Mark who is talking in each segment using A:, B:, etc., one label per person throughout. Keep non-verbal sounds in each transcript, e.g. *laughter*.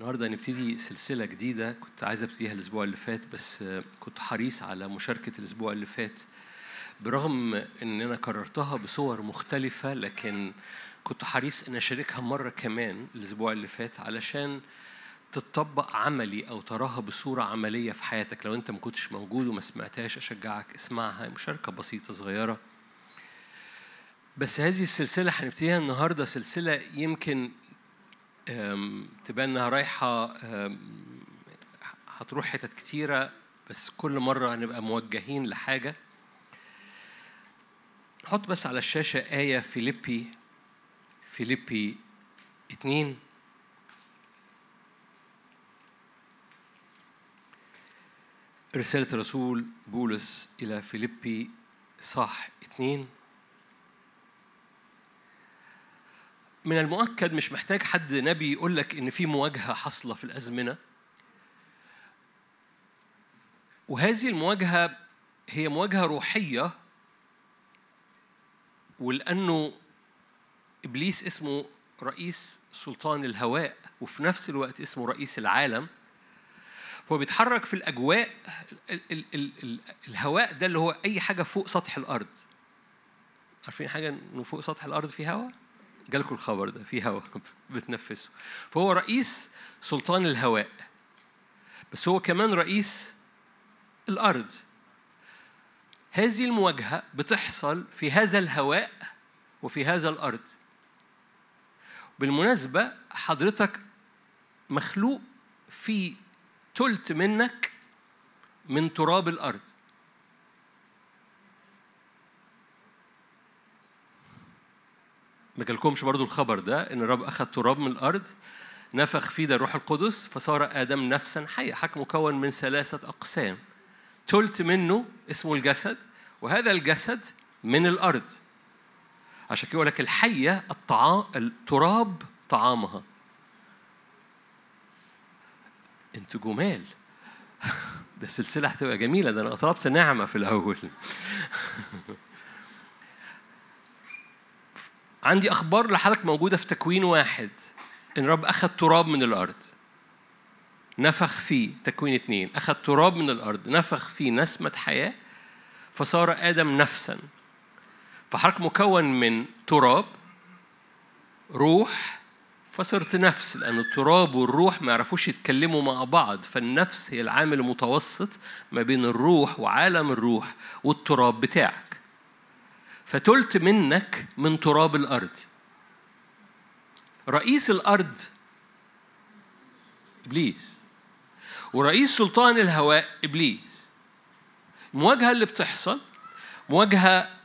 A: النهارده هنبتدي سلسله جديده كنت عايز ابتديها الاسبوع اللي فات بس آه، كنت حريص على مشاركه الاسبوع اللي فات برغم ان انا كررتها بصور مختلفه لكن كنت حريص ان اشاركها مره كمان الاسبوع اللي فات علشان تتطبق عملي او تراها بصوره عمليه في حياتك لو انت ما كنتش موجود وما سمعتهاش اشجعك اسمعها مشاركه بسيطه صغيره بس هذه السلسلة هنبتديها النهاردة سلسلة يمكن تبان انها رايحه هتروح حتت كتيره بس كل مره هنبقى موجهين لحاجه نحط بس على الشاشه ايه فيليبي فيليبي اتنين رسالة الرسول بولس إلى فيليبي صح اتنين من المؤكد مش محتاج حد نبي يقول لك ان في مواجهه حاصله في الازمنه وهذه المواجهه هي مواجهه روحيه ولانه ابليس اسمه رئيس سلطان الهواء وفي نفس الوقت اسمه رئيس العالم فهو بيتحرك في الاجواء ال ال ال الهواء ده اللي هو اي حاجه فوق سطح الارض عارفين حاجه انه فوق سطح الارض في هواء جالكم الخبر ده في هواء *laughs* بتنفسه فهو رئيس سلطان الهواء بس هو كمان رئيس الأرض هذه المواجهة بتحصل في هذا الهواء وفي هذا الأرض بالمناسبة حضرتك مخلوق في تلت منك من تراب الأرض ما جالكمش برضو الخبر ده ان الرب اخذ تراب من الارض نفخ فيه ده الروح القدس فصار ادم نفسا حيه حك مكون من ثلاثه اقسام ثلث منه اسمه الجسد وهذا الجسد من الارض عشان كده يقول لك الحيه الطعام التراب طعامها انتوا جمال *laughs* ده سلسله هتبقى جميله ده انا طلبت نعمه في الاول *laughs* عندي أخبار لحضرتك موجودة في تكوين واحد إن رب أخذ تراب من الأرض نفخ فيه تكوين اتنين أخذ تراب من الأرض نفخ فيه نسمة حياة فصار آدم نفسا فحرك مكون من تراب روح فصرت نفس لأن التراب والروح ما يعرفوش يتكلموا مع بعض فالنفس هي العامل المتوسط ما بين الروح وعالم الروح والتراب بتاعك فتلت منك من تراب الأرض رئيس الأرض إبليس ورئيس سلطان الهواء إبليس المواجهة اللي بتحصل مواجهة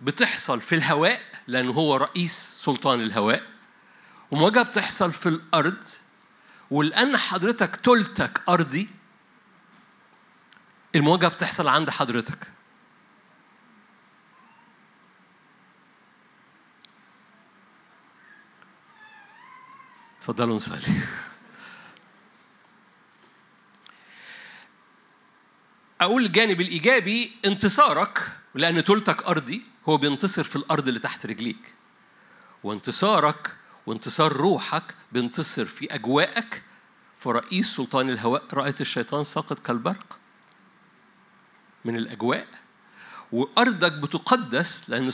A: بتحصل في الهواء لأن هو رئيس سلطان الهواء ومواجهة بتحصل في الأرض ولأن حضرتك تلتك أرضي المواجهة بتحصل عند حضرتك تفضلوا نصلي أقول الجانب الإيجابي انتصارك لأن تلتك أرضي هو بينتصر في الأرض اللي تحت رجليك وانتصارك وانتصار روحك بينتصر في أجواءك فرئيس سلطان الهواء رأيت الشيطان ساقط كالبرق من الأجواء وأرضك بتقدس لأن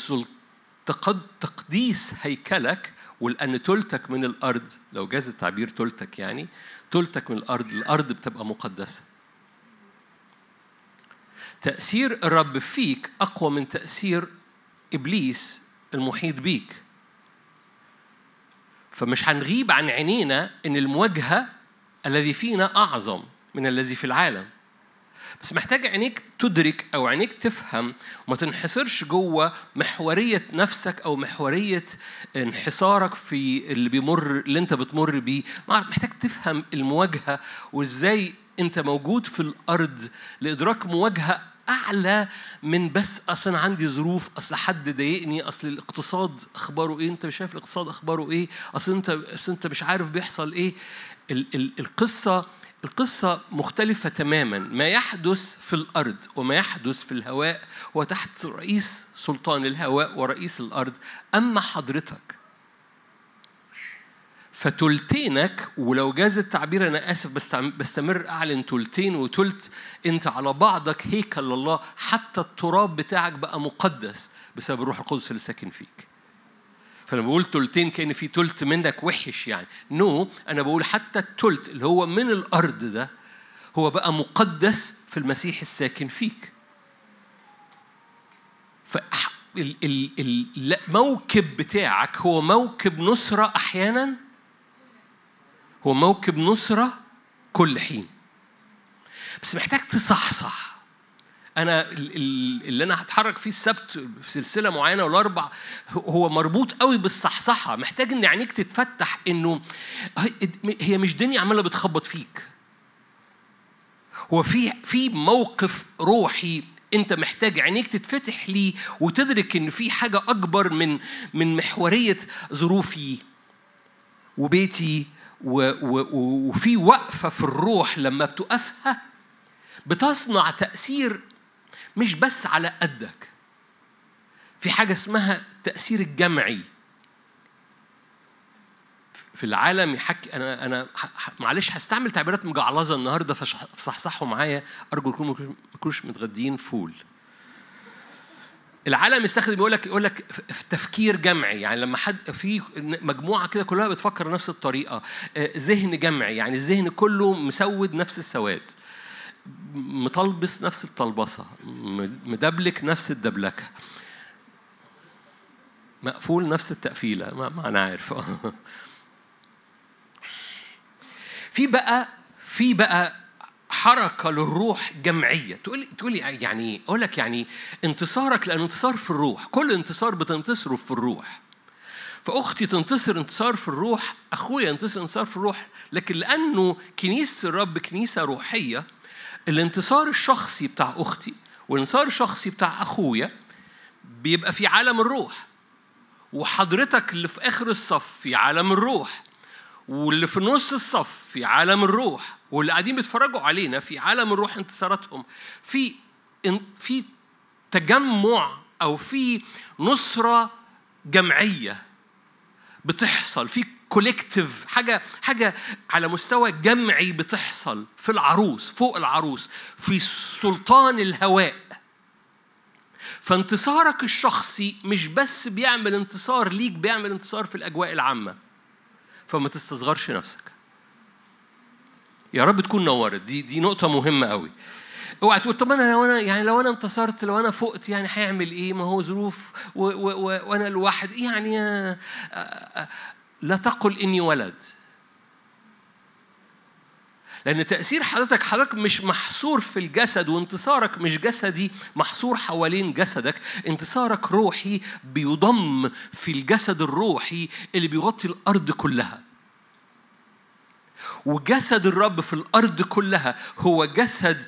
A: تقديس هيكلك ولأن تلتك من الأرض لو جاز التعبير تلتك يعني تلتك من الأرض الأرض بتبقى مقدسة تأثير الرب فيك أقوى من تأثير إبليس المحيط بيك فمش هنغيب عن عينينا ان المواجهه الذي فينا اعظم من الذي في العالم بس محتاج عينيك تدرك او عينيك تفهم وما تنحصرش جوه محوريه نفسك او محوريه انحصارك في اللي بيمر اللي انت بتمر بيه محتاج تفهم المواجهه وازاي انت موجود في الارض لادراك مواجهه اعلى من بس اصل انا عندي ظروف اصل حد ضايقني اصل الاقتصاد اخباره ايه انت مش شايف الاقتصاد اخباره ايه اصل انت اصل انت مش عارف بيحصل ايه القصه القصة مختلفة تماما ما يحدث في الأرض وما يحدث في الهواء هو تحت رئيس سلطان الهواء ورئيس الأرض أما حضرتك فتلتينك ولو جاز التعبير أنا آسف بستمر أعلن تلتين وتلت أنت على بعضك هيكل الله حتى التراب بتاعك بقى مقدس بسبب الروح القدس اللي ساكن فيك فلما بقول تلتين كأن في تلت منك وحش يعني نو no, أنا بقول حتى التلت اللي هو من الأرض ده هو بقى مقدس في المسيح الساكن فيك ف الموكب بتاعك هو موكب نصرة أحيانا هو موكب نصرة كل حين بس محتاج تصحصح انا اللي انا هتحرك فيه السبت في سلسله معينه والاربع هو مربوط قوي بالصحصحه محتاج ان عينيك تتفتح انه هي مش دنيا عماله بتخبط فيك هو في في موقف روحي انت محتاج عينيك تتفتح ليه وتدرك ان في حاجه اكبر من من محوريه ظروفي وبيتي وفي وقفه في الروح لما بتقفها بتصنع تاثير مش بس على قدك في حاجة اسمها التأثير الجمعي في العالم يحكي انا انا معلش هستعمل تعبيرات مجعلظه النهارده فصحصحوا معايا ارجو تكونوا ما تكونوش متغديين فول العالم يستخدم يقول لك يقول لك في تفكير جمعي يعني لما حد في مجموعه كده كلها بتفكر نفس الطريقه آه، ذهن جمعي يعني الذهن كله مسود نفس السواد مطلبس نفس الطلبصة مدبلك نفس الدبلكة مقفول نفس التقفيلة ما, ما أنا عارف *laughs* في بقى في بقى حركة للروح جمعية تقولي تقولي يعني أقول لك يعني انتصارك لأنه انتصار في الروح كل انتصار بتنتصره في الروح فاختي تنتصر انتصار في الروح اخويا ينتصر انتصار في الروح لكن لانه كنيسه الرب كنيسه روحيه الانتصار الشخصي بتاع أختي والانتصار الشخصي بتاع أخويا بيبقى في عالم الروح وحضرتك اللي في آخر الصف في عالم الروح واللي في نص الصف في عالم الروح واللي قاعدين بيتفرجوا علينا في عالم الروح انتصاراتهم في في تجمع او في نصره جمعيه بتحصل في كوليكتيف حاجه حاجه على مستوى جمعي بتحصل في العروس فوق العروس في سلطان الهواء فانتصارك الشخصي مش بس بيعمل انتصار ليك بيعمل انتصار في الاجواء العامه فما تستصغرش نفسك يا رب تكون نورت دي دي نقطه مهمه قوي اوعى تقول طب انا لو انا يعني لو انا انتصرت لو انا فقت يعني هيعمل ايه ما هو ظروف وانا لوحدي يعني آه، آه، آه، لا تقل إني ولد لأن تأثير حضرتك حضرتك مش محصور في الجسد وانتصارك مش جسدي محصور حوالين جسدك انتصارك روحي بيضم في الجسد الروحي اللي بيغطي الأرض كلها وجسد الرب في الأرض كلها هو جسد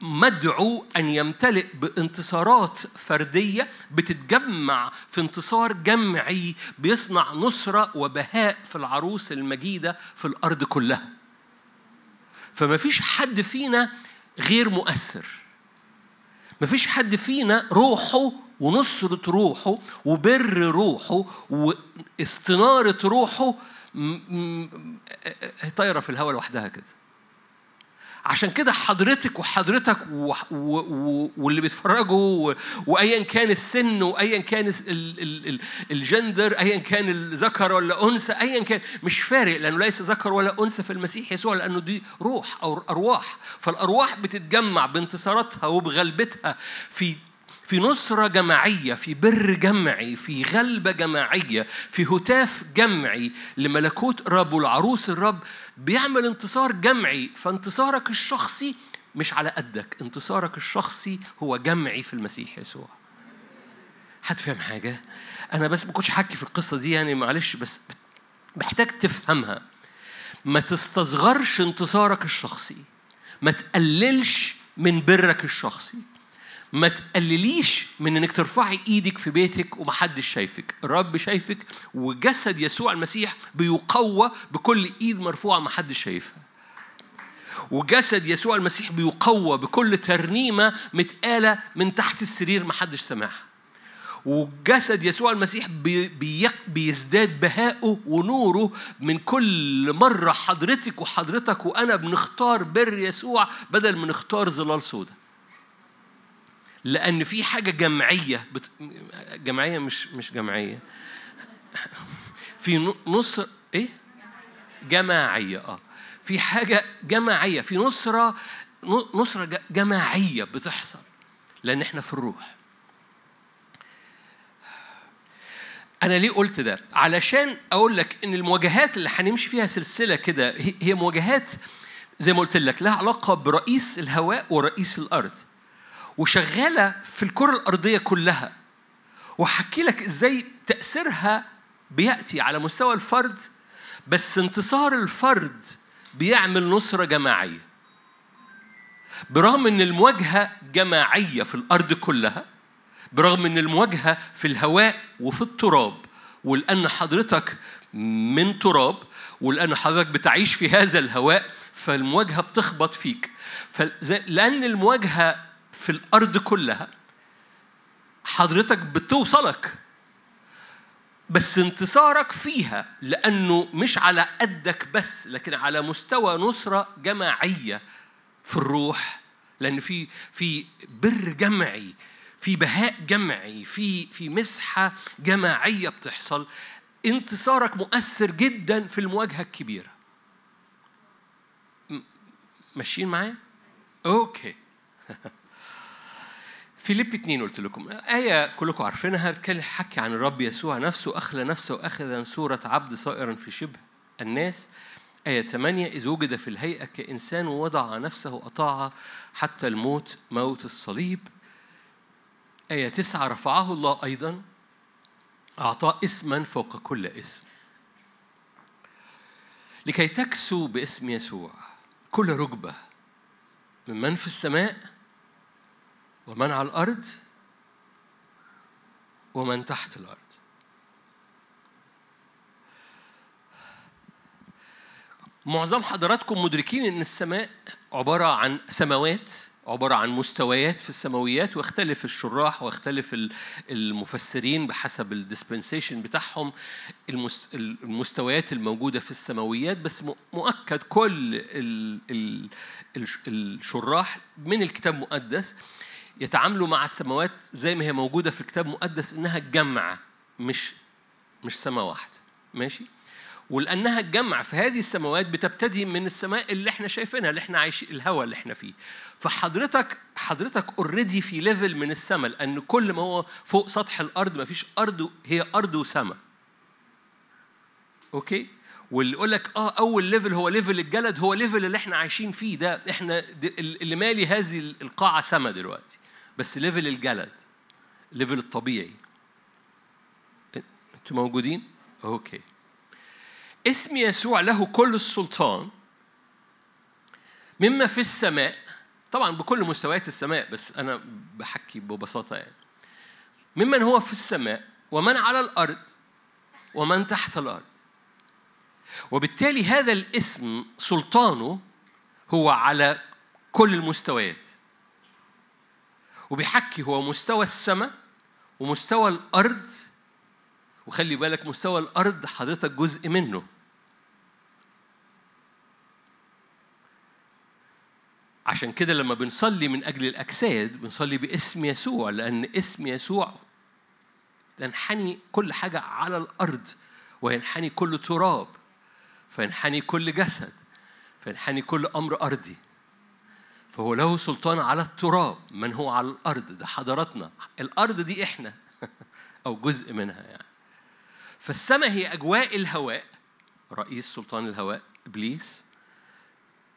A: مدعو أن يمتلئ بانتصارات فردية بتتجمع في انتصار جمعي بيصنع نصرة وبهاء في العروس المجيدة في الأرض كلها فما فيش حد فينا غير مؤثر ما فيش حد فينا روحه ونصرة روحه وبر روحه واستنارة روحه طايرة في الهواء لوحدها كده عشان كده حضرتك وحضرتك و... و... و... واللي بيتفرجوا و... وايا كان السن وايا كان ال... ال... ال... الجندر ايا كان الذكر ولا انثى ايا كان مش فارق لانه ليس ذكر ولا انثى في المسيح يسوع لانه دي روح او ارواح فالارواح بتتجمع بانتصاراتها وبغلبتها في في نصرة جماعية في بر جمعي في غلبة جماعية في هتاف جمعي لملكوت الرب والعروس الرب بيعمل انتصار جمعي فانتصارك الشخصي مش على قدك انتصارك الشخصي هو جمعي في المسيح يسوع حد فاهم حاجة؟ أنا بس ما كنتش حكي في القصة دي يعني معلش بس محتاج تفهمها ما تستصغرش انتصارك الشخصي ما تقللش من برك الشخصي ما تقلليش من انك ترفعي ايدك في بيتك ومحدش شايفك الرب شايفك وجسد يسوع المسيح بيقوى بكل ايد مرفوعه محدش شايفها وجسد يسوع المسيح بيقوى بكل ترنيمه متقاله من تحت السرير محدش سامعها وجسد يسوع المسيح بي بيزداد بهاؤه ونوره من كل مرة حضرتك وحضرتك وأنا بنختار بر يسوع بدل ما نختار ظلال سوداء لأن في حاجة جمعية بت... جمعية مش مش جمعية في نصرة إيه؟ جماعية آه في حاجة جماعية في نصرة نصرة جماعية بتحصل لأن إحنا في الروح أنا ليه قلت ده؟ علشان أقول لك إن المواجهات اللي هنمشي فيها سلسلة كده هي مواجهات زي ما قلت لك لها علاقة برئيس الهواء ورئيس الأرض وشغالة في الكرة الأرضية كلها وحكي لك إزاي تأثيرها بيأتي على مستوى الفرد بس انتصار الفرد بيعمل نصرة جماعية برغم ان المواجهة جماعية في الأرض كلها برغم ان المواجهة في الهواء وفي التراب ولأن حضرتك من تراب ولأن حضرتك بتعيش في هذا الهواء فالمواجهة بتخبط فيك فلأن المواجهة في الأرض كلها حضرتك بتوصلك بس انتصارك فيها لأنه مش على قدك بس لكن على مستوى نصرة جماعية في الروح لأن في في بر جمعي في بهاء جمعي في في مسحة جماعية بتحصل انتصارك مؤثر جدا في المواجهة الكبيرة ماشيين معايا؟ اوكي *laughs* فيليب 2 قلت لكم آية كلكم عارفينها بتكلم حكي عن الرب يسوع نفسه أخلى نفسه وأخذ صورة عبد صائرا في شبه الناس آية 8 إذ وجد في الهيئة كإنسان ووضع نفسه أطاع حتى الموت موت الصليب آية 9 رفعه الله أيضا أعطاه اسما فوق كل اسم لكي تكسو باسم يسوع كل ركبة من من في السماء ومن على الأرض ومن تحت الأرض معظم حضراتكم مدركين ان السماء عباره عن سماوات عباره عن مستويات في السماويات واختلف الشراح واختلف المفسرين بحسب الديسبنسيشن بتاعهم المستويات الموجوده في السماويات بس مؤكد كل الشراح من الكتاب المقدس يتعاملوا مع السماوات زي ما هي موجودة في الكتاب المقدس إنها جمع مش مش سماء واحدة ماشي ولأنها الجمع في هذه السماوات بتبتدي من السماء اللي احنا شايفينها اللي احنا عايشين الهواء اللي احنا فيه فحضرتك حضرتك اوريدي في ليفل من السماء لأن كل ما هو فوق سطح الأرض ما فيش أرض هي أرض وسماء أوكي واللي يقول لك اه اول ليفل هو ليفل الجلد هو ليفل اللي احنا عايشين فيه ده احنا اللي مالي هذه القاعه سما دلوقتي بس ليفل الجلد ليفل الطبيعي انتوا موجودين؟ اوكي اسم يسوع له كل السلطان مما في السماء طبعا بكل مستويات السماء بس انا بحكي ببساطه يعني ممن هو في السماء ومن على الارض ومن تحت الارض وبالتالي هذا الاسم سلطانه هو على كل المستويات وبيحكي هو مستوى السماء ومستوى الأرض وخلي بالك مستوى الأرض حضرتك جزء منه عشان كده لما بنصلي من أجل الأجساد بنصلي باسم يسوع لأن اسم يسوع تنحني كل حاجة على الأرض وينحني كل تراب فينحني كل جسد فينحني كل أمر أرضي فهو له سلطان على التراب من هو على الأرض ده حضرتنا الأرض دي إحنا *laughs* أو جزء منها يعني فالسماء هي أجواء الهواء رئيس سلطان الهواء إبليس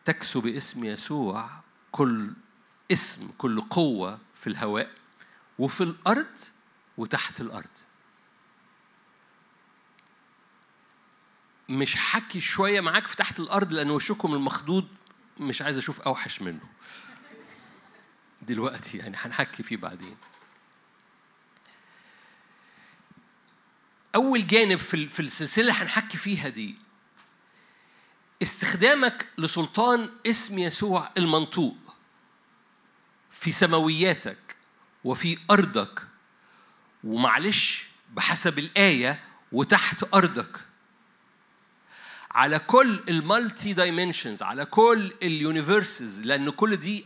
A: تكسو باسم يسوع كل اسم كل قوة في الهواء وفي الأرض وتحت الأرض مش حكي شوية معاك في تحت الأرض لأن وشكم المخدود مش عايز اشوف اوحش منه دلوقتي يعني هنحكي فيه بعدين اول جانب في في السلسله اللي هنحكي فيها دي استخدامك لسلطان اسم يسوع المنطوق في سماوياتك وفي ارضك ومعلش بحسب الايه وتحت ارضك على كل المالتي دايمنشنز على كل اليونيفرسز لأن كل دي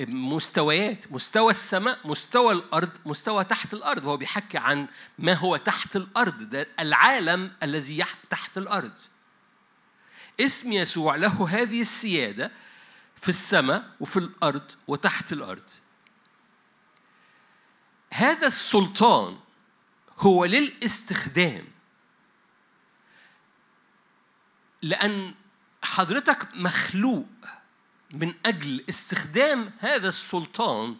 A: مستويات مستوى السماء مستوى الأرض مستوى تحت الأرض هو بيحكي عن ما هو تحت الأرض ده العالم الذي تحت الأرض اسم يسوع له هذه السيادة في السماء وفي الأرض وتحت الأرض هذا السلطان هو للاستخدام لأن حضرتك مخلوق من أجل استخدام هذا السلطان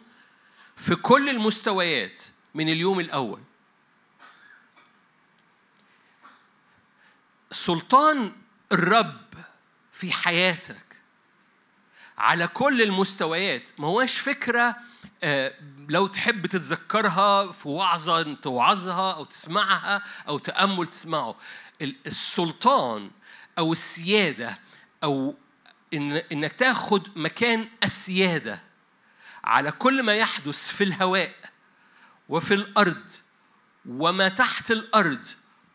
A: في كل المستويات من اليوم الأول سلطان الرب في حياتك على كل المستويات ما هواش فكرة آه، لو تحب تتذكرها في وعظة توعظها أو تسمعها أو تأمل تسمعه السلطان أو السيادة أو إن إنك تاخد مكان السيادة على كل ما يحدث في الهواء وفي الأرض وما تحت الأرض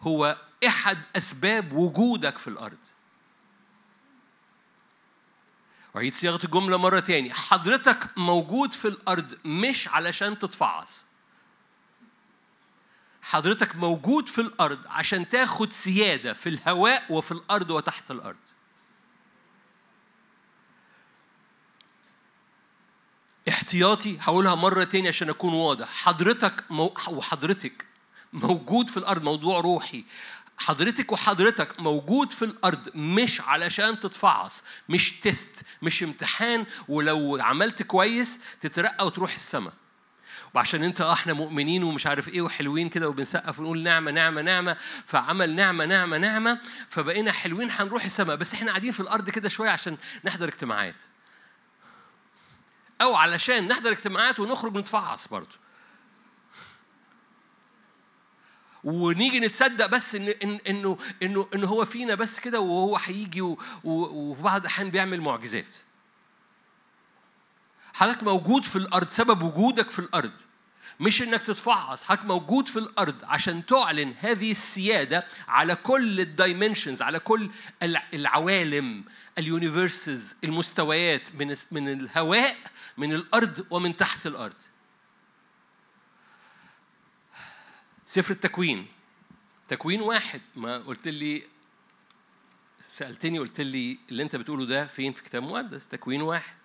A: هو أحد أسباب وجودك في الأرض وعيد صياغة الجملة مرة تاني حضرتك موجود في الأرض مش علشان تتفعص حضرتك موجود في الارض عشان تاخد سياده في الهواء وفي الارض وتحت الارض احتياطي هقولها مرة تانية عشان أكون واضح حضرتك مو... وحضرتك موجود في الأرض موضوع روحي حضرتك وحضرتك موجود في الأرض مش علشان تتفعص مش تيست مش امتحان ولو عملت كويس تترقى وتروح السماء وعشان انت اه احنا مؤمنين ومش عارف ايه وحلوين كده وبنسقف ونقول نعمه نعمه نعمه فعمل نعمه نعمه نعمه فبقينا حلوين هنروح السماء بس احنا قاعدين في الارض كده شويه عشان نحضر اجتماعات او علشان نحضر اجتماعات ونخرج نتفعص برضه ونيجي نتصدق بس ان ان انه انه ان هو فينا بس كده وهو هيجي وفي بعض الاحيان بيعمل معجزات حضرتك موجود في الارض سبب وجودك في الارض مش انك تتفحص حضرتك موجود في الارض عشان تعلن هذه السياده على كل الدايمنشنز على كل العوالم اليونيفرسز المستويات من من الهواء من الارض ومن تحت الارض سفر التكوين تكوين واحد ما قلت لي سالتني قلت لي اللي انت بتقوله ده فين في كتاب مقدس تكوين واحد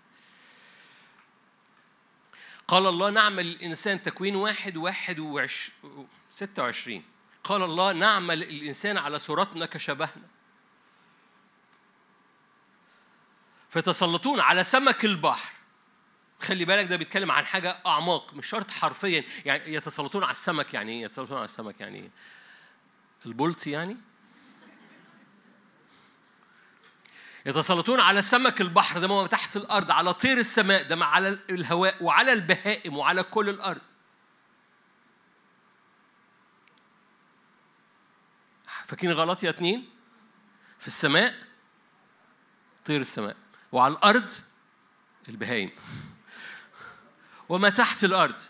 A: قال الله نعمل الإنسان تكوين واحد واحد وعش... ستة وعشرين قال الله نعمل الإنسان على صورتنا كشبهنا فيتسلطون على سمك البحر خلي بالك ده بيتكلم عن حاجة أعماق مش شرط حرفيا يعني يتسلطون على السمك يعني إيه يتسلطون على السمك يعني إيه؟ البولت يعني يتسلطون على سمك البحر ده ما تحت الارض على طير السماء ده على الهواء وعلى البهائم وعلى كل الارض فاكرين غلط يا اتنين في السماء طير السماء وعلى الارض البهائم وما تحت الارض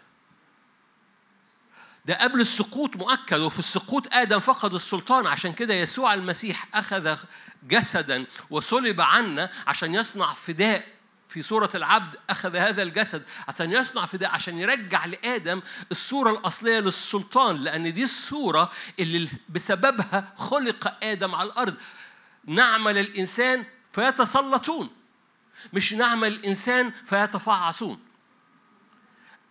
A: ده قبل السقوط مؤكد وفي السقوط آدم فقد السلطان عشان كده يسوع المسيح أخذ جسدا وصلب عنا عشان يصنع فداء في صورة العبد أخذ هذا الجسد عشان يصنع فداء عشان يرجع لآدم الصورة الأصلية للسلطان لأن دي الصورة اللي بسببها خلق آدم على الأرض نعمل الإنسان فيتسلطون مش نعمل الإنسان فيتفعصون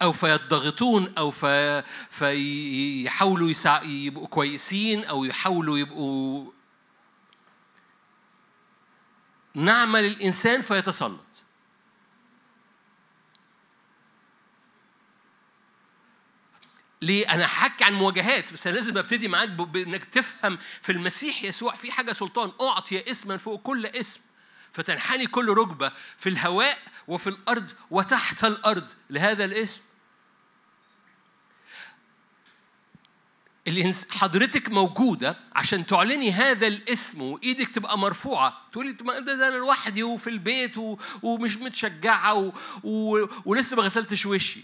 A: أو فيضغطون أو في فيحاولوا يبقوا كويسين أو يحاولوا يبقوا نعمل الإنسان فيتسلط ليه؟ أنا هحكي عن مواجهات بس أنا لازم أبتدي معاك بإنك تفهم في المسيح يسوع في حاجة سلطان أعطي اسما فوق كل اسم فتنحني كل ركبة في الهواء وفي الأرض وتحت الأرض لهذا الاسم حضرتك موجودة عشان تعلني هذا الاسم وإيدك تبقى مرفوعة تقولي ده, ده أنا لوحدي وفي البيت و... ومش متشجعة و... و... ولسه ما غسلتش وشي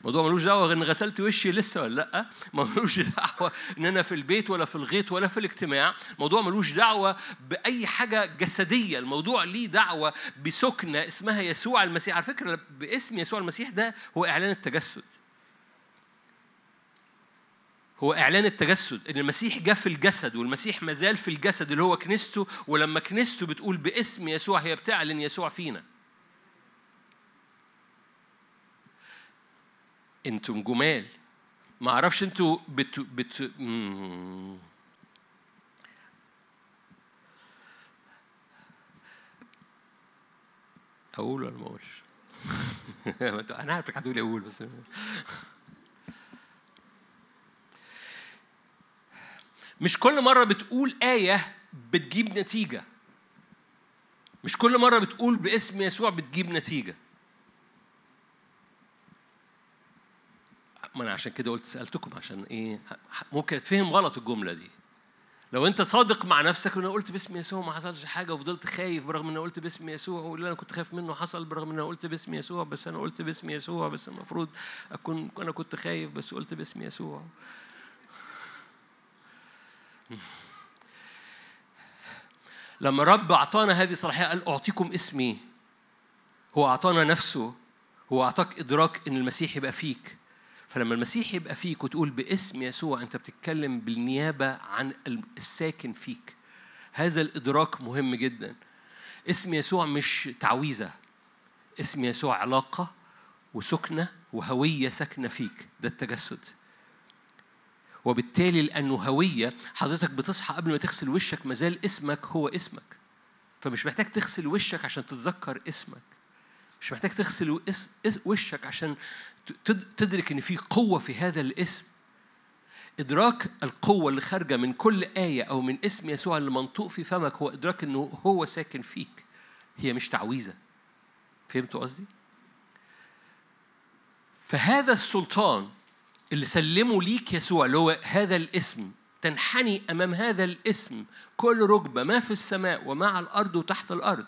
A: الموضوع ملوش دعوة إن غسلت وشي لسه ولا لأ ملوش *laughs* دعوة إن أنا في البيت ولا في الغيط ولا في الاجتماع الموضوع ملوش دعوة بأي حاجة جسدية الموضوع ليه دعوة بسكنة اسمها يسوع المسيح على فكرة باسم يسوع المسيح ده هو إعلان التجسد هو إعلان التجسد إن المسيح جه في الجسد والمسيح مازال في الجسد اللي هو كنيسته ولما كنيسته بتقول باسم يسوع هي بتعلن يسوع فينا انتم جمال ما اعرفش انتوا بت بت اقول ولا ما اقولش *laughs* انا عارفك هتقولي اقول بس مش كل مرة بتقول آية بتجيب نتيجة مش كل مرة بتقول باسم يسوع بتجيب نتيجة ما أنا عشان كده قلت سألتكم عشان إيه ممكن أتفهم غلط الجملة دي لو انت صادق مع نفسك وانا قلت باسم يسوع ما حصلش حاجه وفضلت خايف برغم ان قلت باسم يسوع واللي انا كنت خايف منه حصل برغم ان قلت باسم يسوع بس انا قلت باسم يسوع بس المفروض اكون انا كنت خايف بس قلت باسم يسوع *laughs* لما رب أعطانا هذه الصلاحية قال أعطيكم اسمي هو أعطانا نفسه هو أعطاك إدراك إن المسيح يبقى فيك فلما المسيح يبقى فيك وتقول باسم يسوع أنت بتتكلم بالنيابة عن الساكن فيك هذا الإدراك مهم جدا اسم يسوع مش تعويذة اسم يسوع علاقة وسكنة وهوية ساكنة فيك ده التجسد وبالتالي لأنه هوية حضرتك بتصحى قبل ما تغسل وشك مازال اسمك هو اسمك فمش محتاج تغسل وشك عشان تتذكر اسمك مش محتاج تغسل وشك عشان تدرك ان في قوه في هذا الاسم ادراك القوه اللي خارجه من كل ايه او من اسم يسوع اللي في فمك هو ادراك انه هو ساكن فيك هي مش تعويذه فهمتوا قصدي فهذا السلطان اللي سلمه ليك يسوع اللي هو هذا الاسم تنحني امام هذا الاسم كل ركبه ما في السماء ومع الارض وتحت الارض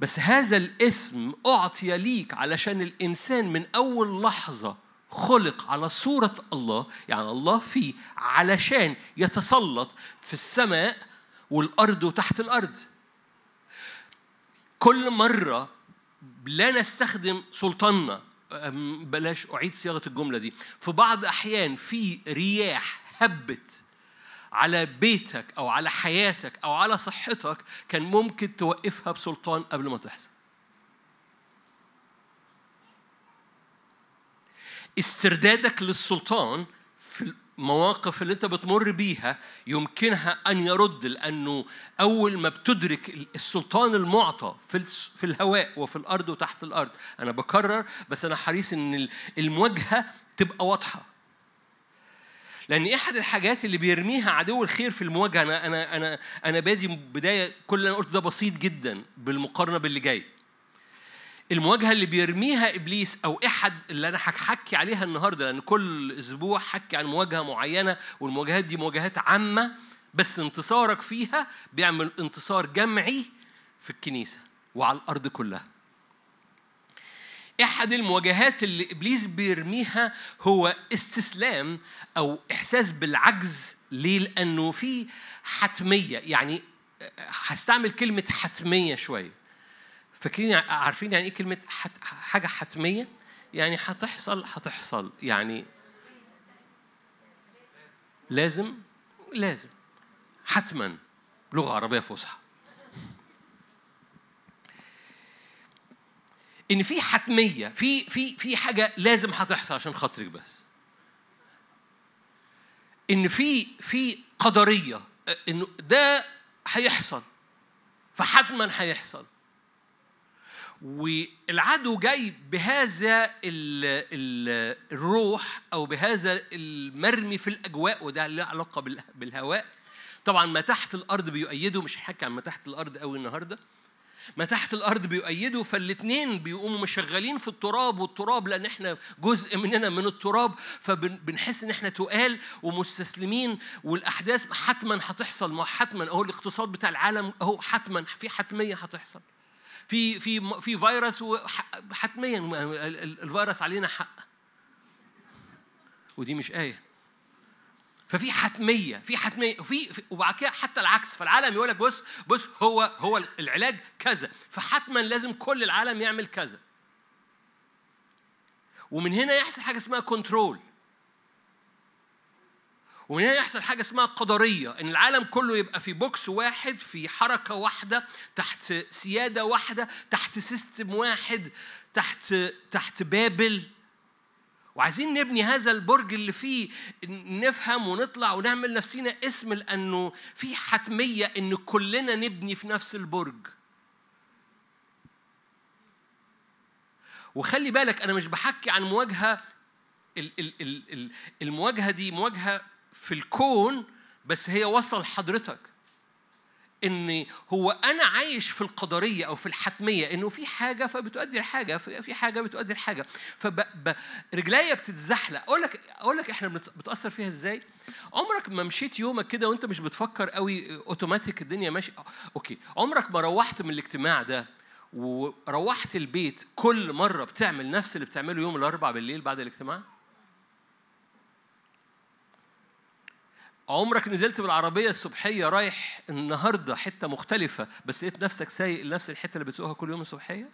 A: بس هذا الاسم اعطي ليك علشان الانسان من اول لحظه خلق على صوره الله يعني الله فيه علشان يتسلط في السماء والارض وتحت الارض كل مره لا نستخدم سلطاننا بلاش أعيد صياغة الجملة دي في بعض أحيان في رياح هبت على بيتك أو على حياتك أو على صحتك كان ممكن توقفها بسلطان قبل ما تحصل استردادك للسلطان المواقف اللي انت بتمر بيها يمكنها ان يرد لانه اول ما بتدرك السلطان المعطى في في الهواء وفي الارض وتحت الارض انا بكرر بس انا حريص ان المواجهه تبقى واضحه لان احد الحاجات اللي بيرميها عدو الخير في المواجهه انا انا انا انا بادي بدايه كل اللي انا قلته ده بسيط جدا بالمقارنه باللي جاي المواجهه اللي بيرميها ابليس او احد اللي انا هحكي عليها النهارده لان كل اسبوع حكي عن مواجهه معينه والمواجهات دي مواجهات عامه بس انتصارك فيها بيعمل انتصار جمعي في الكنيسه وعلى الارض كلها. احد المواجهات اللي ابليس بيرميها هو استسلام او احساس بالعجز ليه؟ لانه في حتميه يعني هستعمل كلمه حتميه شويه. فاكرين يعني، عارفين يعني ايه كلمه حت حاجه حتميه يعني هتحصل هتحصل يعني لازم لازم حتما لغه عربيه فصحى ان في حتميه في في في حاجه لازم هتحصل عشان خاطرك بس ان في في قدريه انه ده هيحصل فحتما هيحصل والعدو جاي بهذا ال ال الروح او بهذا المرمي في الاجواء وده له علاقه بالهواء طبعا ما تحت الارض بيؤيده مش هحكي عن ما تحت الارض قوي النهارده ما تحت الارض بيؤيده فالاثنين بيقوموا مشغلين في التراب والتراب لان احنا جزء مننا من التراب فبنحس ان احنا تقال ومستسلمين والاحداث حتما هتحصل ما حتما اهو الاقتصاد بتاع العالم اهو حتما في حتميه هتحصل في في في فيروس حتميا الفيروس علينا حق ودي مش ايه ففي حتميه في حتميه في وبعد كده حتى العكس فالعالم يقول لك بص بص هو هو العلاج كذا فحتما لازم كل العالم يعمل كذا ومن هنا يحصل حاجه اسمها كنترول ومن هنا يحصل حاجه اسمها قدريه ان العالم كله يبقى في بوكس واحد في حركه واحده تحت سياده واحده تحت سيستم واحد تحت تحت بابل وعايزين نبني هذا البرج اللي فيه نفهم ونطلع ونعمل نفسينا اسم لانه في حتميه ان كلنا نبني في نفس البرج وخلي بالك انا مش بحكي عن مواجهه المواجهه دي مواجهه في الكون بس هي وصل حضرتك ان هو انا عايش في القدريه او في الحتميه انه في حاجه فبتؤدي لحاجه في حاجه بتؤدي لحاجه فرجليا بتتزحلق اقول لك اقول لك احنا بتاثر فيها ازاي عمرك ما مشيت يومك كده وانت مش بتفكر قوي اوتوماتيك الدنيا ماشيه اوكي عمرك ما روحت من الاجتماع ده وروحت البيت كل مره بتعمل نفس اللي بتعمله يوم الاربعاء بالليل بعد الاجتماع عمرك نزلت بالعربية الصبحية رايح النهاردة حتة مختلفة بس لقيت نفسك سايق لنفس الحتة اللي بتسوقها كل يوم الصبحية؟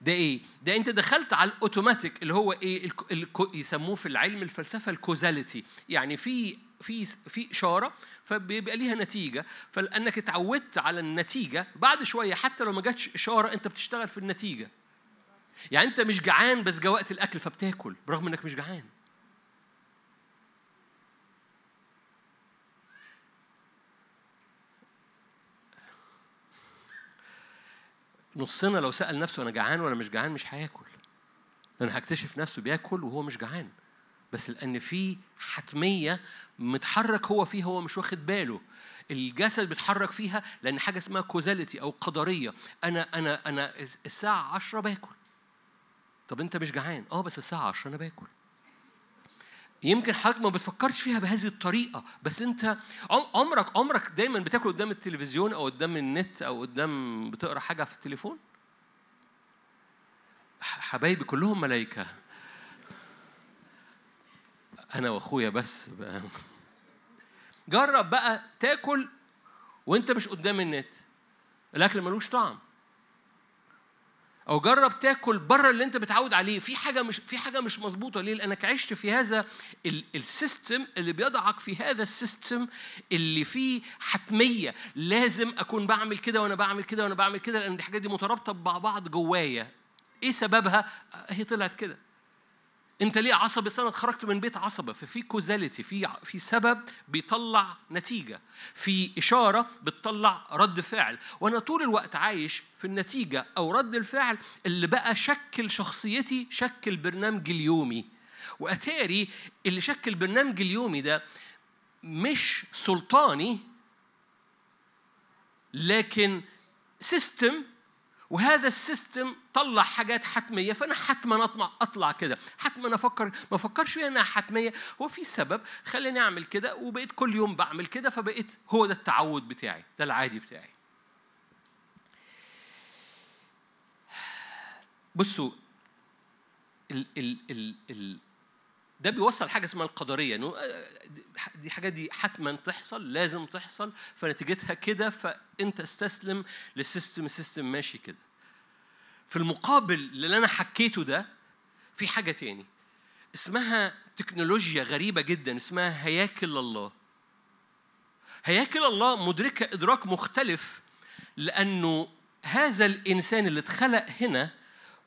A: ده ايه؟ ده انت دخلت على الاوتوماتيك اللي هو ايه؟ الكو يسموه في العلم الفلسفه الكوزاليتي، يعني في في في اشاره فبيبقى ليها نتيجه، فلانك اتعودت على النتيجه بعد شويه حتى لو ما جاتش اشاره انت بتشتغل في النتيجه. يعني انت مش جعان بس جوقت الاكل فبتاكل برغم انك مش جعان. نصنا لو سأل نفسه أنا جعان ولا مش جعان مش هياكل لأن هكتشف نفسه بياكل وهو مش جعان بس لأن في حتمية متحرك هو فيها هو مش واخد باله الجسد بيتحرك فيها لأن حاجة اسمها كوزاليتي أو قدرية أنا أنا أنا الساعة 10 باكل طب أنت مش جعان أه بس الساعة 10 أنا باكل يمكن حضرتك ما بتفكرش فيها بهذه الطريقة بس أنت عمرك عمرك دايما بتاكل قدام التلفزيون أو قدام النت أو قدام بتقرأ حاجة في التليفون حبايبي كلهم ملايكة أنا وأخويا بس بقى. *laughs* جرب بقى تاكل وأنت مش قدام النت الأكل ملوش طعم او جرب تاكل بره اللي انت متعود عليه في حاجه مش في حاجه مش مظبوطه ليه لانك عشت في هذا السيستم اللي بيضعك في هذا السيستم اللي فيه حتميه لازم اكون بعمل كده وانا بعمل كده وانا بعمل كده لان الحاجات دي مترابطه مع بعض جوايا ايه سببها هي طلعت كده انت ليه عصبي انا خرجت من بيت عصبه ففي كوزاليتي في في سبب بيطلع نتيجه في اشاره بتطلع رد فعل وانا طول الوقت عايش في النتيجه او رد الفعل اللي بقى شكل شخصيتي شكل برنامجي اليومي واتاري اللي شكل برنامجي اليومي ده مش سلطاني لكن سيستم وهذا السيستم طلع حاجات حتميه فانا حتما اطمع اطلع كده حتما افكر ما افكرش فيها انها حتميه هو في سبب خلاني اعمل كده وبقيت كل يوم بعمل كده فبقيت هو ده التعود بتاعي ده العادي بتاعي بصوا ال ال ال ال ده بيوصل حاجه اسمها القدريه انه آه، آه، دي حاجه دي حتما تحصل لازم تحصل فنتيجتها كده فانت استسلم للسيستم السيستم ماشي كده في المقابل اللي انا حكيته ده في حاجه تاني اسمها تكنولوجيا غريبه جدا اسمها هياكل الله هياكل الله مدركه ادراك مختلف لانه هذا الانسان اللي اتخلق هنا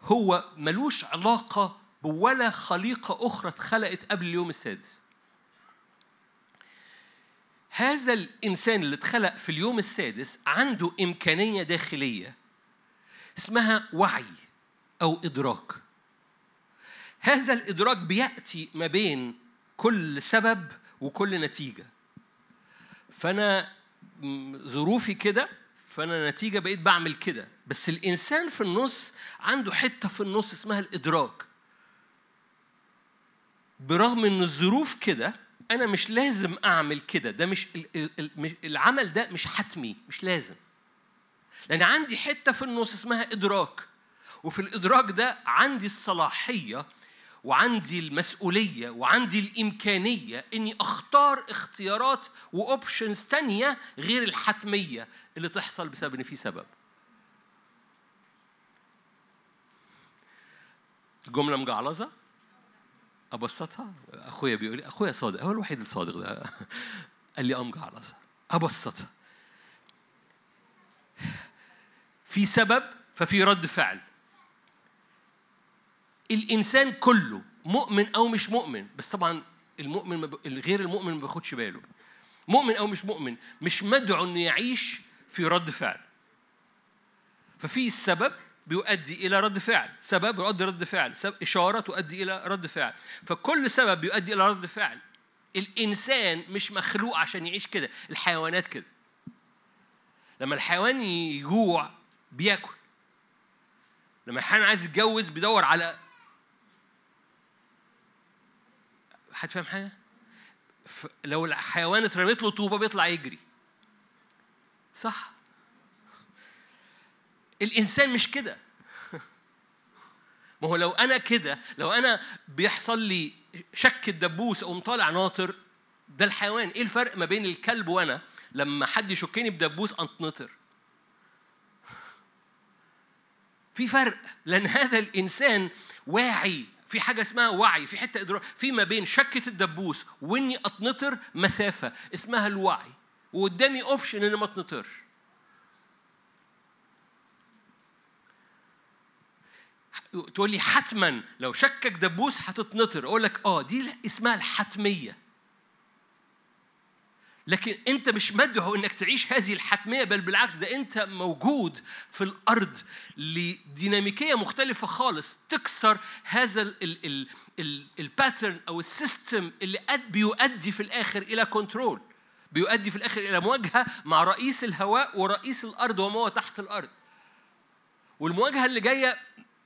A: هو ملوش علاقه ولا خليقة أخرى اتخلقت قبل اليوم السادس هذا الإنسان اللي اتخلق في اليوم السادس عنده إمكانية داخلية اسمها وعي أو إدراك هذا الإدراك بيأتي ما بين كل سبب وكل نتيجة فأنا ظروفي كده فأنا نتيجة بقيت بعمل كده بس الإنسان في النص عنده حتة في النص اسمها الإدراك برغم ان الظروف كده انا مش لازم اعمل كده ده مش العمل ده مش حتمي مش لازم لان عندي حته في النص اسمها ادراك وفي الادراك ده عندي الصلاحيه وعندي المسؤوليه وعندي الامكانيه اني اختار اختيارات واوبشنز تانية غير الحتميه اللي تحصل بسبب ان في سبب الجمله مجعلظه ابسطها اخويا بيقول لي اخويا صادق هو الوحيد الصادق ده *laughs* قال لي امجع على ابسطها في سبب ففي رد فعل الانسان كله مؤمن او مش مؤمن بس طبعا المؤمن غير الغير المؤمن ما بياخدش باله مؤمن او مش مؤمن مش مدعو انه يعيش في رد فعل ففي السبب بيؤدي إلى رد فعل سبب يؤدي رد فعل سبب إشارة تؤدي إلى رد فعل فكل سبب يؤدي إلى رد فعل الإنسان مش مخلوق عشان يعيش كده الحيوانات كده لما الحيوان يجوع بياكل لما الحيوان عايز يتجوز بيدور على حد فاهم حاجه؟ لو الحيوان اترميت له طوبه بيطلع يجري صح الانسان مش كده *laughs* ما هو لو انا كده لو انا بيحصل لي شك الدبوس اقوم طالع ناطر ده الحيوان ايه الفرق ما بين الكلب وانا لما حد يشكني بدبوس اتنطر *laughs* في فرق لان هذا الانسان واعي في حاجه اسمها وعي في حته ادراك في ما بين شكه الدبوس واني اتنطر مسافه اسمها الوعي وقدامي اوبشن اني ما اتنطرش تقول لي حتما لو شكك دبوس هتتنطر اقول لك اه دي اسمها الحتميه لكن انت مش مدعو انك تعيش هذه الحتميه بل بالعكس ده انت موجود في الارض لديناميكيه مختلفه خالص تكسر هذا الباترن او السيستم اللي قد بيؤدي في الاخر الى كنترول بيؤدي في الاخر الى مواجهه مع رئيس الهواء ورئيس الارض وما هو تحت الارض والمواجهه اللي جايه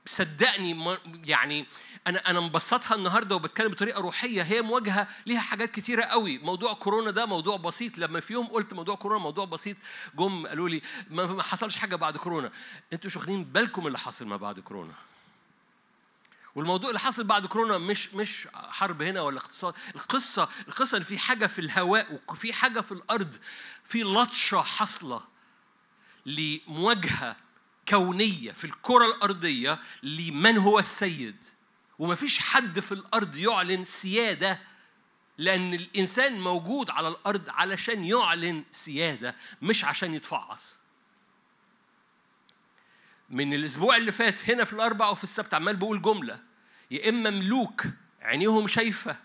A: صدقني يعني انا انا مبسطها النهارده وبتكلم بطريقه روحيه هي مواجهه ليها حاجات كتيره قوي موضوع كورونا ده موضوع بسيط لما في يوم قلت موضوع كورونا موضوع بسيط جم قالوا لي ما حصلش حاجه بعد كورونا انتوا مش واخدين بالكم اللي حصل ما بعد كورونا والموضوع اللي حصل بعد كورونا مش مش حرب هنا ولا اقتصاد القصه القصه ان في حاجه في الهواء وفي حاجه في الارض في لطشه حاصله لمواجهه كونية في الكرة الأرضية لمن هو السيد ومفيش حد في الأرض يعلن سيادة لأن الإنسان موجود على الأرض علشان يعلن سيادة مش عشان يتفعص من الأسبوع اللي فات هنا في الأربع وفي السبت عمال بقول جملة يا إما ملوك عينيهم شايفة